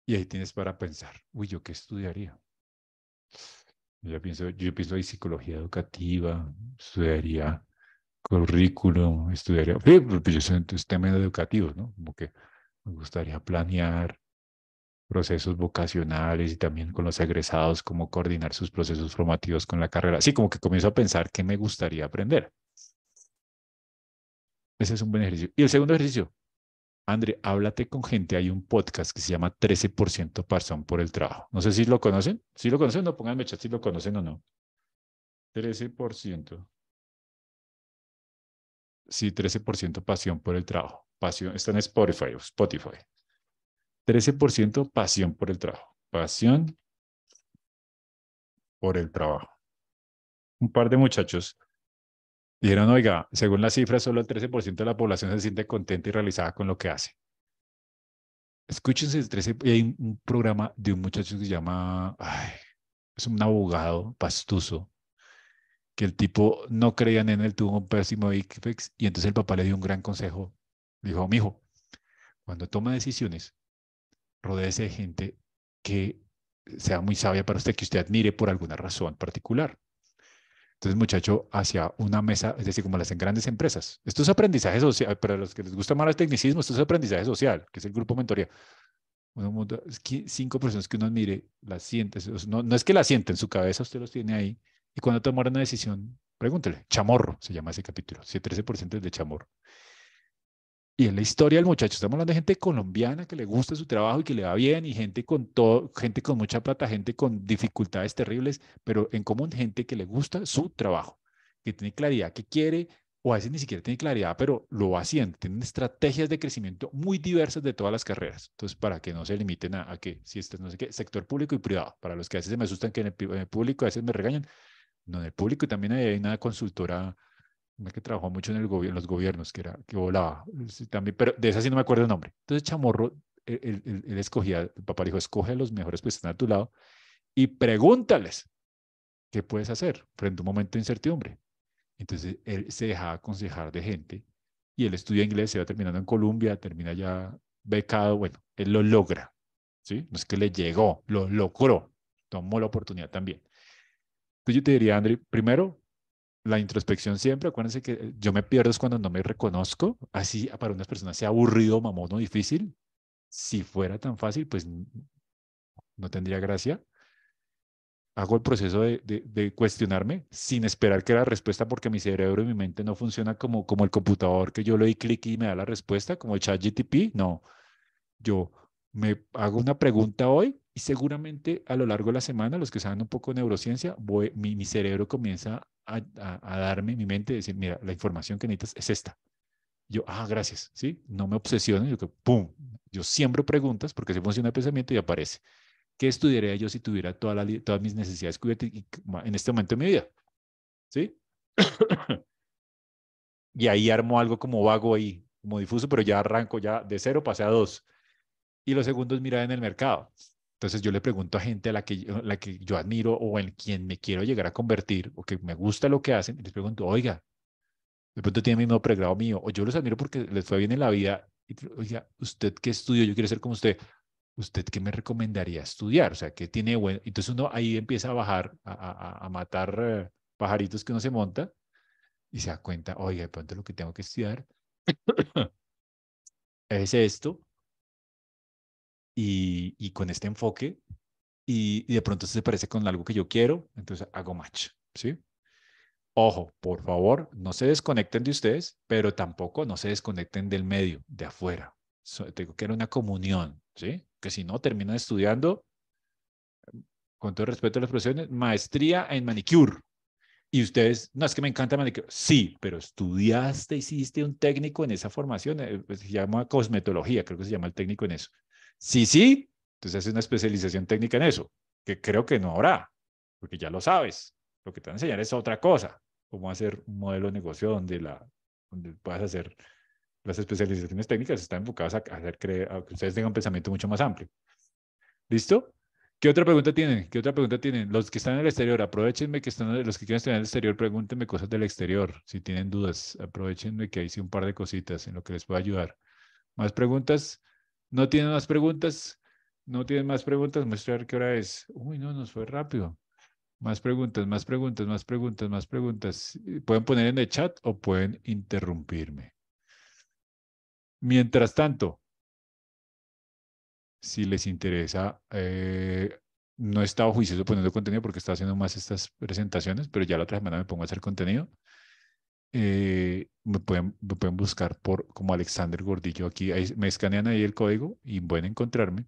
Y ahí tienes para pensar, uy, ¿yo qué estudiaría? Yo pienso, yo pienso en psicología educativa, estudiaría currículum, estudiaría, pues, pues, yo soy en temas educativos, ¿no? Como que me gustaría planear procesos vocacionales y también con los egresados, cómo coordinar sus procesos formativos con la carrera. Así como que comienzo a pensar qué me gustaría aprender. Ese es un buen ejercicio. Y el segundo ejercicio, André, háblate con gente. Hay un podcast que se llama 13% Pasión por el Trabajo. No sé si lo conocen. Si lo conocen, no pónganme chat si lo conocen o no. 13%. Sí, 13% pasión por el trabajo. Pasión, está en Spotify, Spotify. 13% pasión por el trabajo. Pasión por el trabajo. Un par de muchachos Dijeron, oiga, según las cifras, solo el 13% de la población se siente contenta y realizada con lo que hace. Escúchense hay un programa de un muchacho que se llama, es un abogado pastuso, que el tipo no creía en él, tuvo un pésimo y entonces el papá le dio un gran consejo. Dijo, mi hijo, cuando toma decisiones, rodeese de gente que sea muy sabia para usted, que usted admire por alguna razón particular. Entonces, muchacho, hacia una mesa, es decir, como las en grandes empresas. Esto es aprendizaje social, para los que les gusta más el tecnicismo, esto es aprendizaje social, que es el grupo mentoría. cinco personas que uno admire, las sienten, no, no es que las sienten, su cabeza usted los tiene ahí, y cuando tomar una decisión, pregúntele, chamorro se llama ese capítulo, si 13% es de chamorro. Y es la historia del muchacho. Estamos hablando de gente colombiana que le gusta su trabajo y que le va bien, y gente con todo, gente con mucha plata, gente con dificultades terribles, pero en común gente que le gusta su trabajo, que tiene claridad que quiere, o a veces ni siquiera tiene claridad, pero lo va haciendo. Tienen estrategias de crecimiento muy diversas de todas las carreras. Entonces, para que no se limiten a, a que, si este no sé qué, sector público y privado. Para los que a veces se me asustan que en el, público a veces me regañan, no, en el público y también hay una consultora una que trabajó mucho en, el gobierno, los gobiernos, que era que volaba, este, también, pero de esa sí no me acuerdo el nombre. Entonces Chamorro, e-, él, escogía, el papá dijo, escoge a los mejores que están a tu lado y pregúntales qué puedes hacer frente a un momento de incertidumbre. Entonces él se dejaba aconsejar de gente y él estudia inglés, se va terminando en Colombia, termina ya becado, bueno, él lo logra, ¿sí? No es que le llegó, lo logró, tomó la oportunidad también. Entonces yo te diría, André, primero, la introspección siempre, acuérdense que yo me pierdo es cuando no me reconozco, así para unas personas sea aburrido, mamón o difícil. Si fuera tan fácil, pues no tendría gracia. Hago el proceso de, cuestionarme sin esperar que la respuesta, porque mi cerebro y mi mente no funciona como, como el computador que yo le doy clic y me da la respuesta, como el chat GTP. No, yo me hago una pregunta hoy y seguramente a lo largo de la semana, los que saben un poco de neurociencia, mi, cerebro comienza a, a, darme, mi mente, decir, mira, la información que necesitas es esta. Yo, ah, gracias, ¿sí? No me obsesiono, yo que, ¡pum! Yo siembro preguntas porque se funciona el pensamiento y aparece. ¿Qué estudiaría yo si tuviera toda todas mis necesidades cubiertas en este momento de mi vida? ¿Sí? <coughs> y ahí armo algo como vago ahí, como difuso, pero ya arranco ya de cero, pasé a dos. Y lo segundo es mirar en el mercado. Entonces yo le pregunto a gente a la que, la que yo admiro o en quien me quiero llegar a convertir o que me gusta lo que hacen, y les pregunto, oiga, de pronto tiene el mismo pregrado mío, o yo los admiro porque les fue bien en la vida, oiga, ¿usted qué estudio Yo quiero ser como usted. ¿Usted qué me recomendaría estudiar? O sea, ¿qué tiene bueno? Entonces uno ahí empieza a bajar, a, a, matar eh, pajaritos que uno se monta y se da cuenta, oiga, de pronto lo que tengo que estudiar <coughs> es esto, y, con este enfoque y, de pronto se parece con algo que yo quiero, entonces hago match, ¿sí? Ojo, por favor, no se desconecten de ustedes, pero tampoco no se desconecten del medio, de afuera. tengo que era una comunión, ¿sí? Que si no, terminan estudiando, con todo respeto a las profesiones, maestría en manicure. Y ustedes, no, es que me encanta manicure. Sí, pero estudiaste, hiciste un técnico en esa formación, eh, pues, se llama cosmetología, creo que se llama el técnico en eso. Si sí, entonces hace una especialización técnica en eso, que creo que no habrá, porque ya lo sabes. Lo que te van a enseñar es otra cosa, cómo hacer un modelo de negocio donde, la, donde puedas hacer las especializaciones técnicas están enfocadas a, hacer que ustedes tengan un pensamiento mucho más amplio. ¿Listo? ¿Qué otra pregunta tienen? ¿Qué otra pregunta tienen? Los que están en el exterior, aprovechenme que están, los que quieren estudiar en el exterior, pregúntenme cosas del exterior. Si tienen dudas, aprovechenme que hice un par de cositas en lo que les pueda ayudar. Más preguntas. No tienen más preguntas. No tienen más preguntas. Mostrar qué hora es. Uy, no, nos fue rápido. Más preguntas, más preguntas, más preguntas, más preguntas. Pueden poner en el chat o pueden interrumpirme. Mientras tanto, si les interesa, eh, no he estado juicioso poniendo contenido porque estaba haciendo más estas presentaciones, pero ya la otra semana me pongo a hacer contenido. Eh, me, pueden, buscar por como Alexander Gordillo aquí. me escanean ahí el código y pueden encontrarme.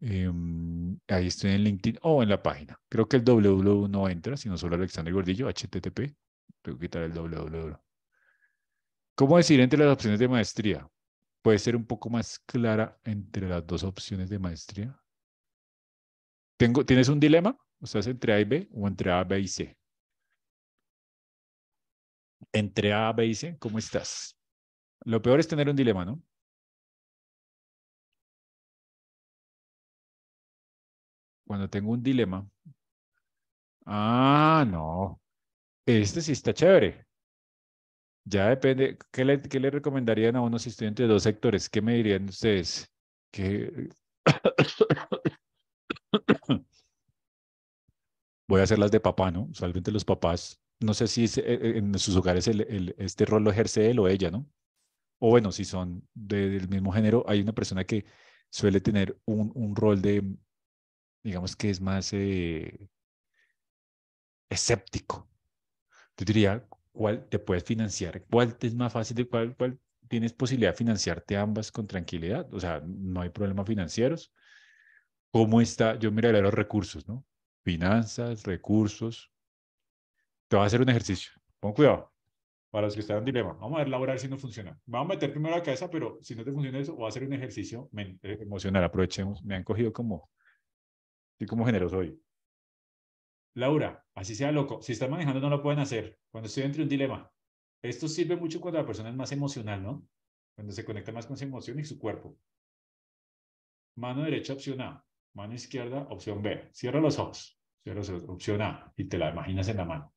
Em, ahí estoy en LinkedIn o en la página. Creo que el www no entra, sino solo Alexander Gordillo, HTTP. Tengo que quitar el www. ¿Cómo decir entre las opciones de maestría? ¿Puede ser un poco más clara entre las dos opciones de maestría? ¿Tengo, ¿Tienes un dilema? ¿O estás entre A y B o entre A, B y C? entre A, B y C, ¿cómo estás? Lo peor es tener un dilema, ¿no? Cuando tengo un dilema, ah, no, este sí está chévere. Ya depende, ¿qué le, recomendarían a unos estudiantes de dos sectores? ¿Qué me dirían ustedes? voy a hacer las de papá, ¿no? Solamente los papás, no sé si eh, eh, en sus hogares el, el, este rol lo ejerce él o ella, ¿no? O bueno, si son del mismo género, hay una persona que suele tener un, un rol de, digamos que es más eh, escéptico. Yo diría, ¿cuál te puedes financiar? ¿Cuál es más fácil? De, cuál, ¿Cuál tienes posibilidad de financiarte ambas con tranquilidad? O sea, no hay problemas financieros. ¿Cómo está? Yo miraría los recursos, ¿no? finanzas, recursos. Te voy a hacer un ejercicio. Pon cuidado. Para los que están en dilema, vamos a ver Laura si no funciona. Vamos a meter primero la cabeza, pero si no te funciona eso, voy a hacer un ejercicio eh, emocional. Aprovechemos. Me han cogido como, estoy como generoso hoy. Laura, así sea loco. Si están manejando, no lo pueden hacer. Cuando estoy entre un dilema, esto sirve mucho cuando la persona es más emocional, ¿no? Cuando se conecta más con su emoción y su cuerpo. Mano derecha opcional. Mano izquierda, opción B. Cierra los ojos. Cierra los ojos. Opción A. Y te la imaginas en la mano.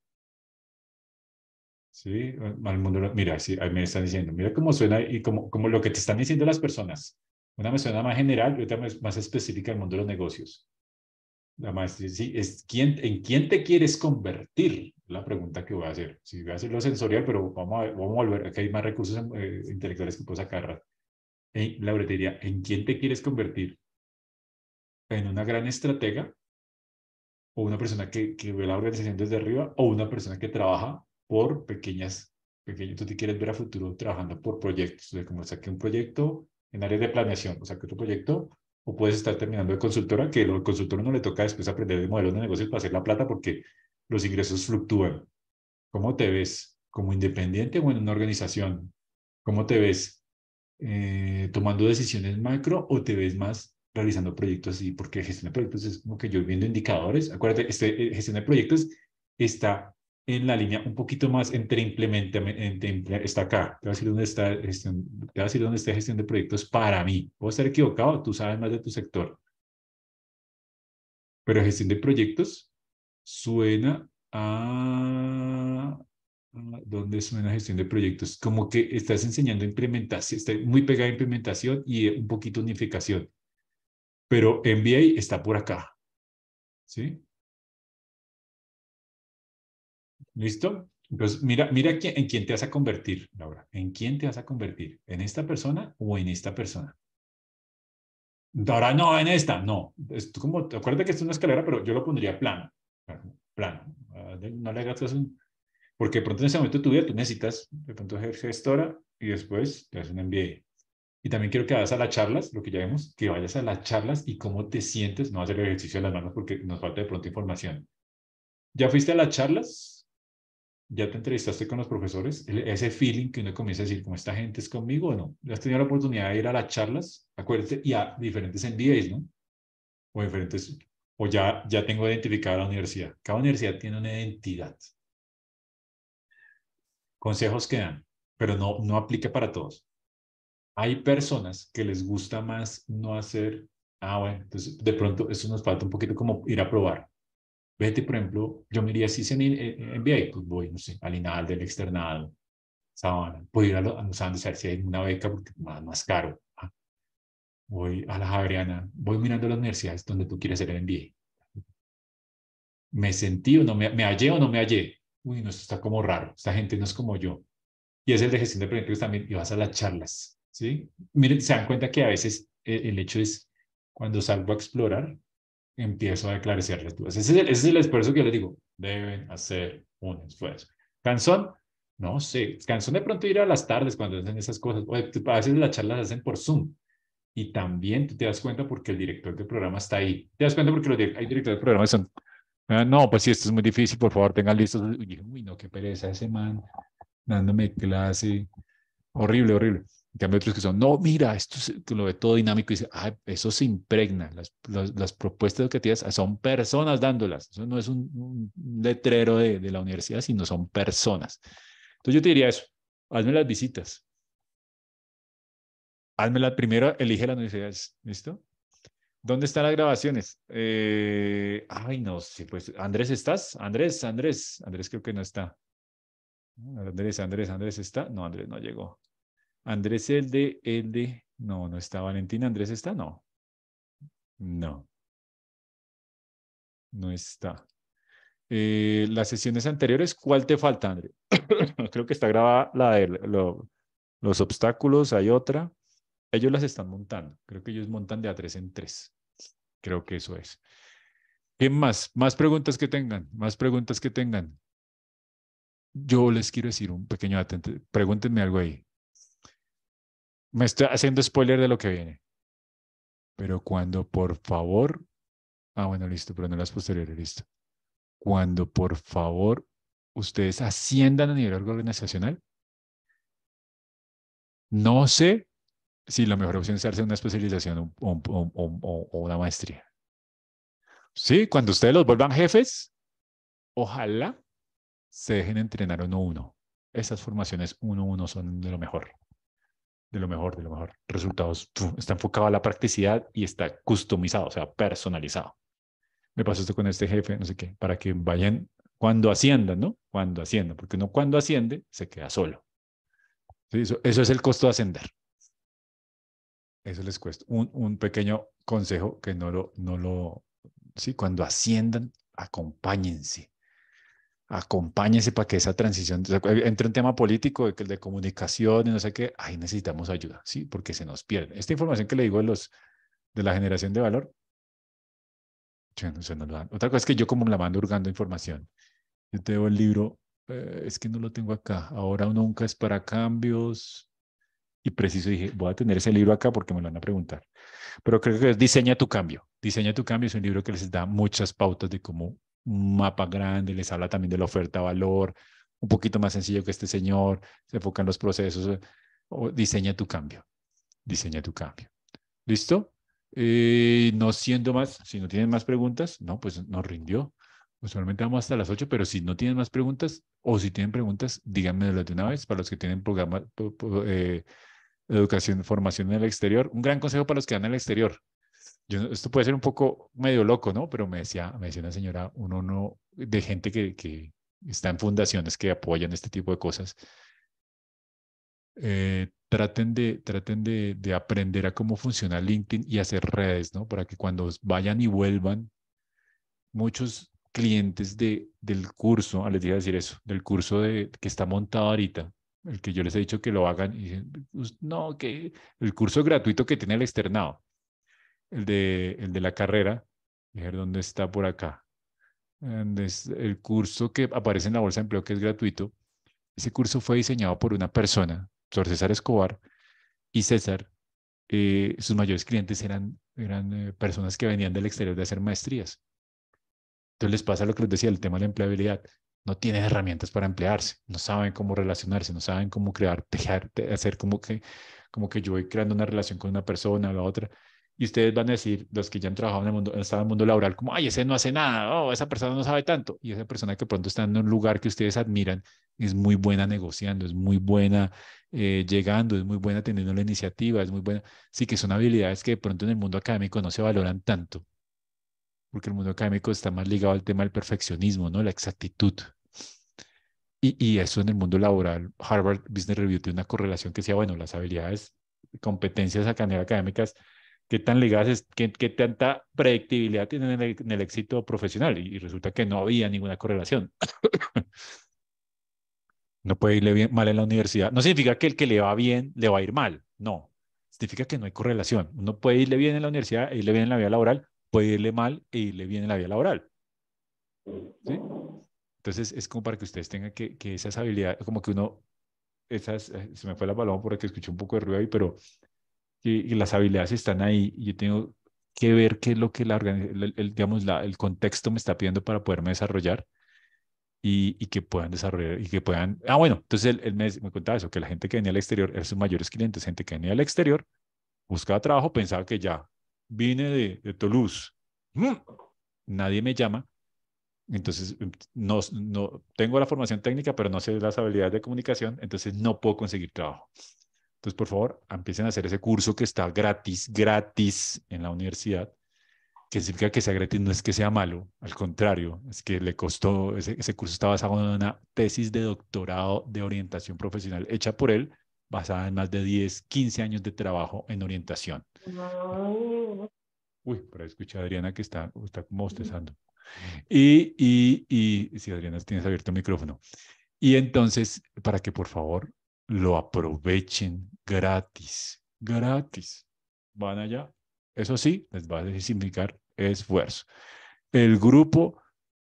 Sí, eh, al mundo, mira, ahí me están diciendo, mira cómo suena y como, lo que te están diciendo las personas. Una me suena más general y otra más, más específica al mundo de los negocios. La más, sí, es ¿quién, ¿en quién te quieres convertir? La pregunta que voy a hacer. Si sí, voy a hacerlo sensorial, pero vamos a, vamos a volver, aquí hay más recursos eh, intelectuales que puedo sacar. La eh, la ¿en quién te quieres convertir? en una gran estratega o una persona que, que ve la organización desde arriba o una persona que trabaja por pequeñas, pequeños, tú te quieres ver a futuro trabajando por proyectos, como saqué un proyecto en áreas de planeación, o sea, otro proyecto, o puedes estar terminando de consultora, que al consultor no le toca después aprender de modelos de negocios para hacer la plata porque los ingresos fluctúan. ¿Cómo te ves? ¿Como independiente o en una organización? ¿Cómo te ves? Eh, ¿Tomando decisiones macro o te ves más realizando proyectos y porque gestión de proyectos es como que yo viendo indicadores. Acuérdate, este, eh, gestión de proyectos está en la línea un poquito más entre implementar, está acá, te voy a decir dónde está gestión, te voy a dónde está gestión de proyectos para mí. Puedo estar equivocado, tú sabes más de tu sector. Pero gestión de proyectos suena a... ¿Dónde suena gestión de proyectos? Como que estás enseñando implementación, está muy pegada a implementación y un poquito unificación pero MBA está por acá. ¿Sí? ¿Listo? Entonces, mira, mira en quién te vas a convertir, Laura. ¿En quién te vas a convertir? ¿En esta persona o en esta persona? Ahora no, en esta, no. Es como, acuérdate que esto es una escalera, pero yo lo pondría plano. Plano. Ah, no le hagas un... Porque de pronto en ese momento de tu vida tú necesitas, de pronto, ser gestora y después te haces un MBA. Y también quiero que vayas a las charlas, lo que ya vemos, que vayas a las charlas y cómo te sientes. No hacer el ejercicio de las manos porque nos falta de pronto información. ¿Ya fuiste a las charlas? ¿Ya te entrevistaste con los profesores? Ese feeling que uno comienza a decir, ¿cómo esta gente es conmigo o no? ¿Has tenido la oportunidad de ir a las charlas? Acuérdate, y a diferentes MBAs, ¿no? O diferentes, o ya, ya tengo identificada la universidad. Cada universidad tiene una identidad. Consejos que dan, pero no, no aplica para todos. Hay personas que les gusta más no hacer, ah, bueno, entonces de pronto eso nos falta un poquito como ir a probar. Vete, por ejemplo, yo me si se en y pues voy, no sé, al INAL, del externado, Sabana, puedo ir a los, a si hay una beca porque más, más caro. Ah. Voy a la Javeriana, voy mirando las universidades donde tú quieres hacer el ¿Me sentí o no me, me hallé o no me hallé? Uy, no, esto está como raro, esta gente no es como yo. Y es el de gestión de proyectos también, y vas a las charlas. ¿sí? Miren, se dan cuenta que a veces eh, el hecho es cuando salgo a explorar, empiezo a declarecer las dudas. Ese es, el, esfuerzo que yo les digo, deben hacer un esfuerzo. ¿cansón? no sé, ¿cansón de pronto ir a las tardes cuando hacen esas cosas, a veces las charlas las hacen por Zoom. Y también tú te das cuenta porque el director del programa está ahí. Te das cuenta porque los hay directores del programa son, ah, no, pues si esto es muy difícil, por favor, tengan listos. Uy, no, qué pereza ese man, dándome clase. Horrible, horrible. En cambio, otros que son, no, mira, esto lo ve todo dinámico y dice, ah, eso se impregna. Las, las, propuestas educativas son personas dándolas. Eso no es un, letrero de, la universidad, sino son personas. Entonces yo te diría eso, hazme las visitas. Hazme la primero elige las universidades. ¿Listo? ¿Dónde están las grabaciones? Eh, ay, no sé, pues, Andrés, ¿estás? Andrés, Andrés, Andrés creo que no está. Ah, Andrés, Andrés, Andrés está. No, Andrés no llegó. Andrés el de, el de, no, no está Valentina, Andrés está, no. No. No está. Eh, las sesiones anteriores, ¿cuál te falta, Andrés? <coughs> Creo que está grabada la de los obstáculos, hay otra. Ellos las están montando. Creo que ellos montan de a tres en tres. Creo que eso es. ¿Qué más? Más preguntas que tengan, más preguntas que tengan. Yo les quiero decir un pequeño atento. Pregúntenme algo ahí me estoy haciendo spoiler de lo que viene. Pero cuando por favor. Ah, bueno, listo, pero no las posteriores, listo. Cuando por favor ustedes asciendan a nivel organizacional, no sé si la mejor opción es hacerse una especialización o, una maestría. Sí, cuando ustedes los vuelvan jefes, ojalá se dejen entrenar uno a uno. Esas formaciones uno a uno son de lo mejor de lo mejor, de lo mejor. Resultados, está enfocado a la practicidad y está customizado, o sea, personalizado. Me pasó esto con este jefe, no sé qué, para que vayan cuando asciendan, ¿no? Cuando asciendan, porque no cuando asciende se queda solo. Eso, es el costo de ascender. Eso les cuesta. Un, un pequeño consejo que no lo, no lo, sí, cuando asciendan, acompáñense acompáñese para que esa transición, entre un tema político, de, de comunicación, y no sé qué, ahí necesitamos ayuda, ¿sí? Porque se nos pierde. Esta información que le digo de, los, de la generación de valor, Otra cosa es que yo como la mando hurgando información. Yo te el libro, eh, es que no lo tengo acá, ahora o nunca es para cambios. Y preciso dije, voy a tener ese libro acá porque me lo van a preguntar. Pero creo que es Diseña tu cambio. Diseña tu cambio es un libro que les da muchas pautas de cómo un mapa grande, les habla también de la oferta-valor, un poquito más sencillo que este señor, se enfoca en los procesos, eh, diseña tu cambio, diseña tu cambio. ¿Listo? Eh, no siendo más, si no tienen más preguntas, no, pues no rindió. Usualmente vamos hasta las 8, pero si no tienen más preguntas o si tienen preguntas, díganmelo de una vez para los que tienen programa, eh, educación, formación en el exterior. Un gran consejo para los que van al exterior esto puede ser un poco medio loco, ¿no? Pero me decía, me decía una señora, uno no, de gente que, que está en fundaciones que apoyan este tipo de cosas, eh, traten, de, traten de, aprender a cómo funciona LinkedIn y hacer redes, ¿no? Para que cuando vayan y vuelvan, muchos clientes de, del curso, ah, les dije decir eso, del curso de, que está montado ahorita, el que yo les he dicho que lo hagan, y dicen, pues, no, que el curso gratuito que tiene el externado el de, el de la carrera, ver dónde está por acá. El curso que aparece en la Bolsa de Empleo, que es gratuito, ese curso fue diseñado por una persona, Sor César Escobar, y César, eh, sus mayores clientes eran, eran eh, personas que venían del exterior de hacer maestrías. Entonces les pasa lo que les decía, el tema de la empleabilidad. No tienen herramientas para emplearse, no saben cómo relacionarse, no saben cómo crear, hacer como que, como que yo voy creando una relación con una persona o la otra. Y ustedes van a decir, los que ya han trabajado en el mundo, en el mundo laboral, como, ay, ese no hace nada, oh, esa persona no sabe tanto. Y esa persona que pronto está en un lugar que ustedes admiran, es muy buena negociando, es muy buena eh, llegando, es muy buena teniendo la iniciativa, es muy buena. Sí que son habilidades que de pronto en el mundo académico no se valoran tanto, porque el mundo académico está más ligado al tema del perfeccionismo, ¿no? La exactitud. Y, y eso en el mundo laboral, Harvard Business Review tiene una correlación que decía, bueno, las habilidades, competencias académicas qué tan ligadas, es, qué, tanta predictibilidad tienen en el, éxito profesional y, resulta que no había ninguna correlación. <coughs> no puede irle bien, mal en la universidad. No significa que el que le va bien le va a ir mal, no. Significa que no hay correlación. Uno puede irle bien en la universidad, e irle bien en la vida laboral, puede irle mal e irle bien en la vida laboral. Entonces es como para que ustedes tengan que, que esas habilidades, como que uno, esas, se me fue la balón porque escuché un poco de ruido ahí, pero y, las habilidades están ahí. Yo tengo que ver qué es lo que la, el, digamos, la, el contexto me está pidiendo para poderme desarrollar y, y, que puedan desarrollar y que puedan... Ah, bueno, entonces él, me, contaba eso, que la gente que venía al exterior, eran sus mayores clientes, gente que venía al exterior, buscaba trabajo, pensaba que ya vine de, Toulouse, ¡mmm! nadie me llama, entonces, em, no, no, tengo la formación técnica, pero no sé las habilidades de comunicación, entonces no puedo conseguir trabajo. Entonces, por favor, empiecen a hacer ese curso que está gratis, gratis en la universidad, que significa que sea gratis no es que sea malo, al contrario, es que le costó, ese, curso está basado en una tesis de doctorado de orientación profesional hecha por él, basada en más de 10, 15 años de trabajo en orientación. Uy, para escuchar a Adriana que está, está como bostezando. Y, y, y, si Adriana, tienes abierto el micrófono. Y entonces, para que por favor lo aprovechen gratis, gratis. Van allá. Eso sí, les va a significar esfuerzo. El grupo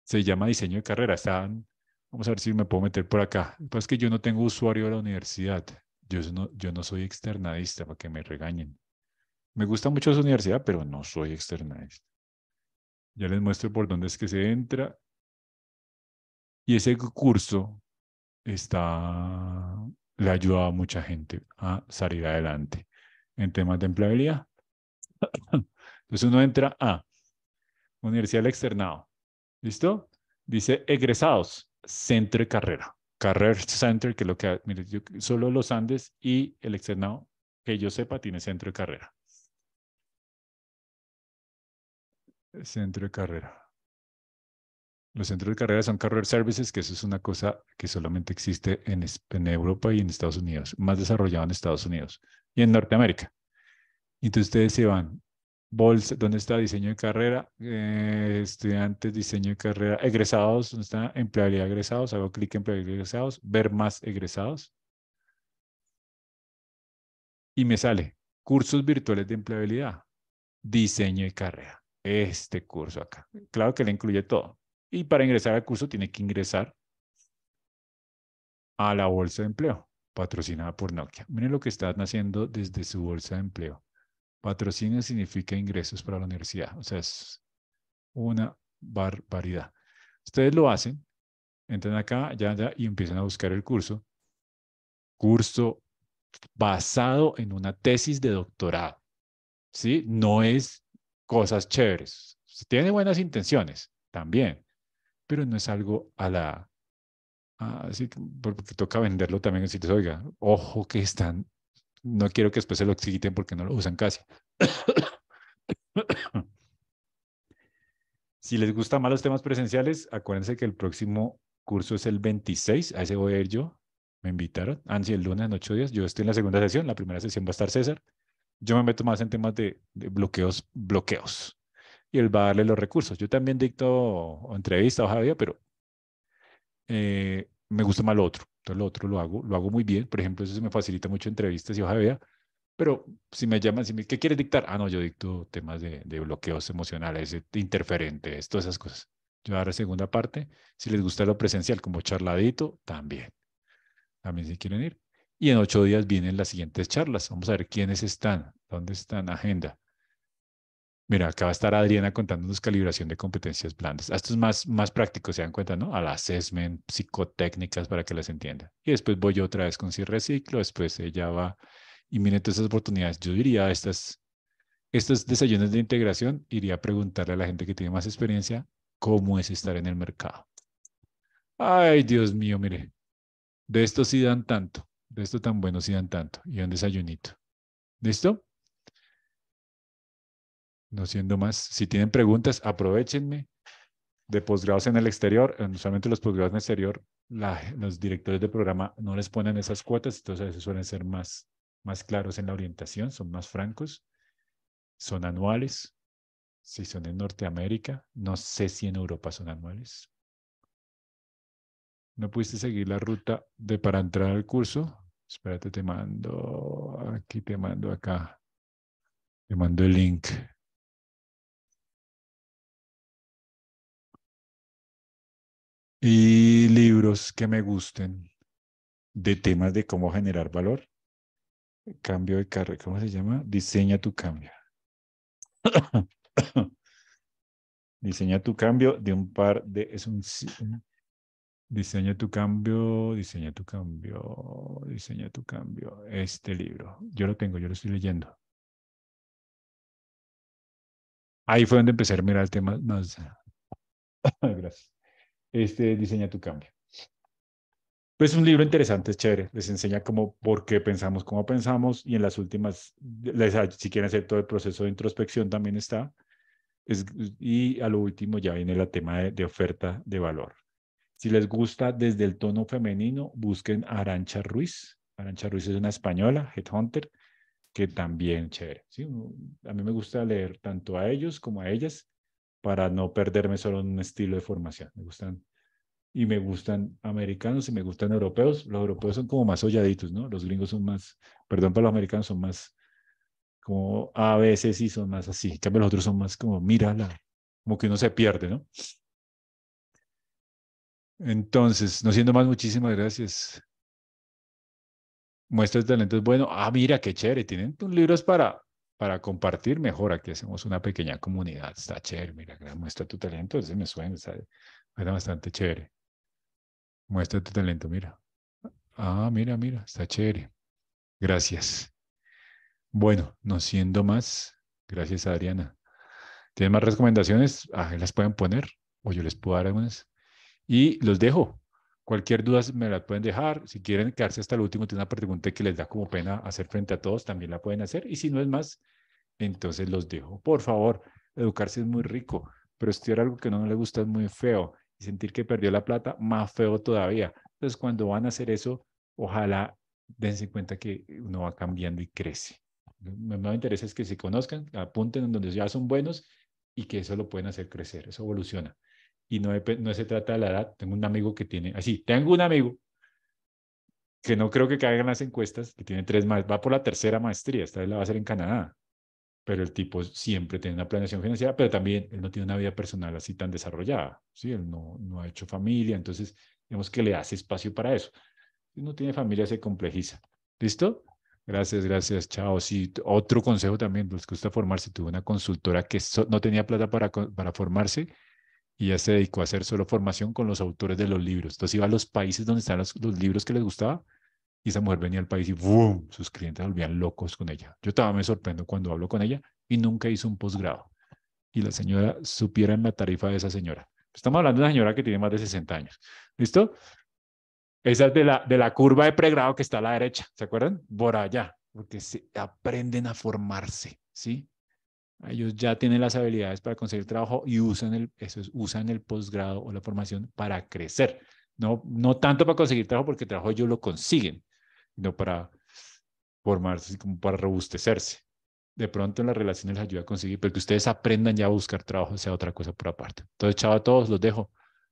se llama diseño de carrera. Están, vamos a ver si me puedo meter por acá. Pues es que yo no tengo usuario de la universidad. Yo no, yo no soy externadista para que me regañen. Me gusta mucho su universidad, pero no soy externadista. Ya les muestro por dónde es que se entra. Y ese curso está le ha a mucha gente a salir adelante en temas de empleabilidad. <coughs> Entonces uno entra a Universidad del Externado. ¿Listo? Dice egresados, centro de carrera. Career Center, que es lo que, mire, solo los Andes y el externado, que yo sepa, tiene centro de carrera. Centro de carrera. Los centros de carrera son career services, que eso es una cosa que solamente existe en, Europa y en Estados Unidos, más desarrollado en Estados Unidos y en Norteamérica. Entonces ustedes se van, bols ¿dónde está diseño de carrera? Eh, estudiantes, diseño de carrera, egresados, ¿dónde está empleabilidad de egresados? Hago clic en empleabilidad egresados, ver más egresados. Y me sale cursos virtuales de empleabilidad, diseño de carrera. Este curso acá. Claro que le incluye todo. Y para ingresar al curso tiene que ingresar a la bolsa de empleo patrocinada por Nokia. Miren lo que están haciendo desde su bolsa de empleo. Patrocina significa ingresos para la universidad. O sea, es una barbaridad. Ustedes lo hacen, entran acá y empiezan a buscar el curso. Curso basado en una tesis de doctorado. ¿Sí? No es cosas chéveres. Tiene buenas intenciones también, pero no es algo a la... así ah, porque toca venderlo también en sitios, oiga, ojo que están, no quiero que después se lo quiten porque no lo usan casi. <coughs> si les gustan más los temas presenciales, acuérdense que el próximo curso es el 26, a ese voy a ir yo, me invitaron, Ansi, el lunes en ocho días, yo estoy en la segunda sesión, la primera sesión va a estar César, yo me meto más en temas de bloqueos, bloqueos, y él va a darle los recursos. Yo también dicto entrevistas de vida, pero eh, me gusta más lo otro. Entonces lo otro lo hago, lo hago muy bien. Por ejemplo, eso me facilita mucho entrevistas y vea. Pero si me llaman, si me, ¿qué quieres dictar? Ah, no, yo dicto temas de, bloqueos emocionales, interferentes, todas esas cosas. Yo ahora segunda parte. Si les gusta lo presencial como charladito, también. También si quieren ir. Y en ocho días vienen las siguientes charlas. Vamos a ver quiénes están, dónde están, agenda. Mira, acá va a estar Adriana contándonos calibración de competencias blandas. Esto es más, más práctico, se dan cuenta, ¿no? Al assessment, psicotécnicas para que las entienda. Y después voy yo otra vez con cierre reciclo, ciclo, después ella va y miren todas esas oportunidades. Yo diría, estas, estos desayunos de integración, iría a preguntarle a la gente que tiene más experiencia cómo es estar en el mercado. Ay, Dios mío, mire, de esto sí dan tanto, de esto tan bueno sí dan tanto, y un desayunito. ¿Listo? no siendo más, si tienen preguntas, aprovechenme de posgrados en el exterior. Eh, usualmente los posgrados en el exterior, los directores de programa no les ponen esas cuotas, entonces suelen ser más, más claros en la orientación, son más francos, son anuales. Si son en Norteamérica, no sé si en Europa son anuales. ¿No pudiste seguir la ruta de para entrar al curso? Espérate, te mando, aquí te mando acá. Te mando el link. Y libros que me gusten de temas de cómo generar valor. Cambio de carrera, ¿cómo se llama? Diseña tu cambio. <coughs> diseña tu cambio de un par de... Es un, diseña tu cambio, diseña tu cambio, diseña tu cambio. Este libro, yo lo tengo, yo lo estoy leyendo. Ahí fue donde empecé a mirar el tema más. <coughs> Gracias este, diseña tu cambio. Pues es un libro interesante, es chévere. Les enseña cómo, por qué pensamos, como pensamos. Y en las últimas, si quieren hacer todo el proceso de introspección, también está. y a lo último ya viene el tema de, oferta de valor. Si les gusta desde el tono femenino, busquen Arancha Ruiz. Arancha Ruiz es una española, headhunter, que también chévere. A mí me gusta leer tanto a ellos como a ellas para no perderme solo en un estilo de formación. Me gustan y me gustan americanos y me gustan europeos. Los europeos son como más holladitos, ¿no? Los gringos son más, perdón, para los americanos son más como a veces sí son más así. En cambio los otros son más como mírala, como que uno se pierde, ¿no? Entonces, no siendo más, muchísimas gracias. Muestras de talentos, bueno, ah, mira, qué chévere, tienen libros para para compartir mejor. Aquí hacemos una pequeña comunidad. Está chévere, mira, muestra tu talento. Ese me suena, está, bastante chévere. Muestra tu talento, mira. Ah, mira, mira, está chévere. Gracias. Bueno, no siendo más, gracias Adriana. ¿Tienen más recomendaciones? Ah, las pueden poner o yo les puedo dar algunas. Y los dejo. Cualquier duda me la pueden dejar. Si quieren quedarse hasta el último, tiene una pregunta que les da como pena hacer frente a todos, también la pueden hacer. Y si no es más, entonces los dejo. Por favor, educarse es muy rico, pero estudiar algo que no le gusta es muy feo. Y sentir que perdió la plata, más feo todavía. Entonces, cuando van a hacer eso, ojalá dense cuenta que uno va cambiando y crece. Lo que me interesa es que se conozcan, apunten en donde ya son buenos y que eso lo pueden hacer crecer, eso evoluciona y no, no se trata de la edad. Tengo un amigo que tiene, así, ah, tengo un amigo que no creo que caigan las encuestas, que tiene tres más, va por la tercera maestría, esta vez la va a hacer en Canadá, pero el tipo siempre tiene una planeación financiera, pero también él no tiene una vida personal así tan desarrollada, ¿sí? Él no, no ha hecho familia, entonces digamos que le hace espacio para eso. Si no tiene familia, se complejiza. ¿Listo? Gracias, gracias, chao. Sí, otro consejo también, les pues, gusta formarse. Tuve una consultora que no tenía plata para, para formarse y ya se dedicó a hacer solo formación con los autores de los libros. Entonces iba a los países donde estaban los, libros que les gustaba y esa mujer venía al país y ¡boom! Sus clientes volvían locos con ella. Yo estaba me sorprendo cuando hablo con ella y nunca hizo un posgrado. Y la señora supiera en la tarifa de esa señora. Estamos hablando de una señora que tiene más de 60 años. ¿Listo? Esa es de la, de la curva de pregrado que está a la derecha. ¿Se acuerdan? Por allá. Porque se aprenden a formarse. ¿Sí? Ellos ya tienen las habilidades para conseguir trabajo y usan el, eso es, usan el posgrado o la formación para crecer. No, no tanto para conseguir trabajo, porque el trabajo ellos lo consiguen, sino para formarse, como para robustecerse. De pronto en las relaciones les ayuda a conseguir, pero que ustedes aprendan ya a buscar trabajo, sea otra cosa por aparte. Entonces, chao a todos, los dejo.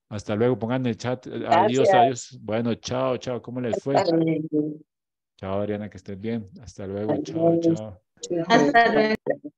Hasta luego, pongan en el chat. Adiós, adiós. Bueno, chao, chao, ¿cómo les fue? Chao, Adriana, que estés bien. Hasta luego, chao, chao. Hasta luego.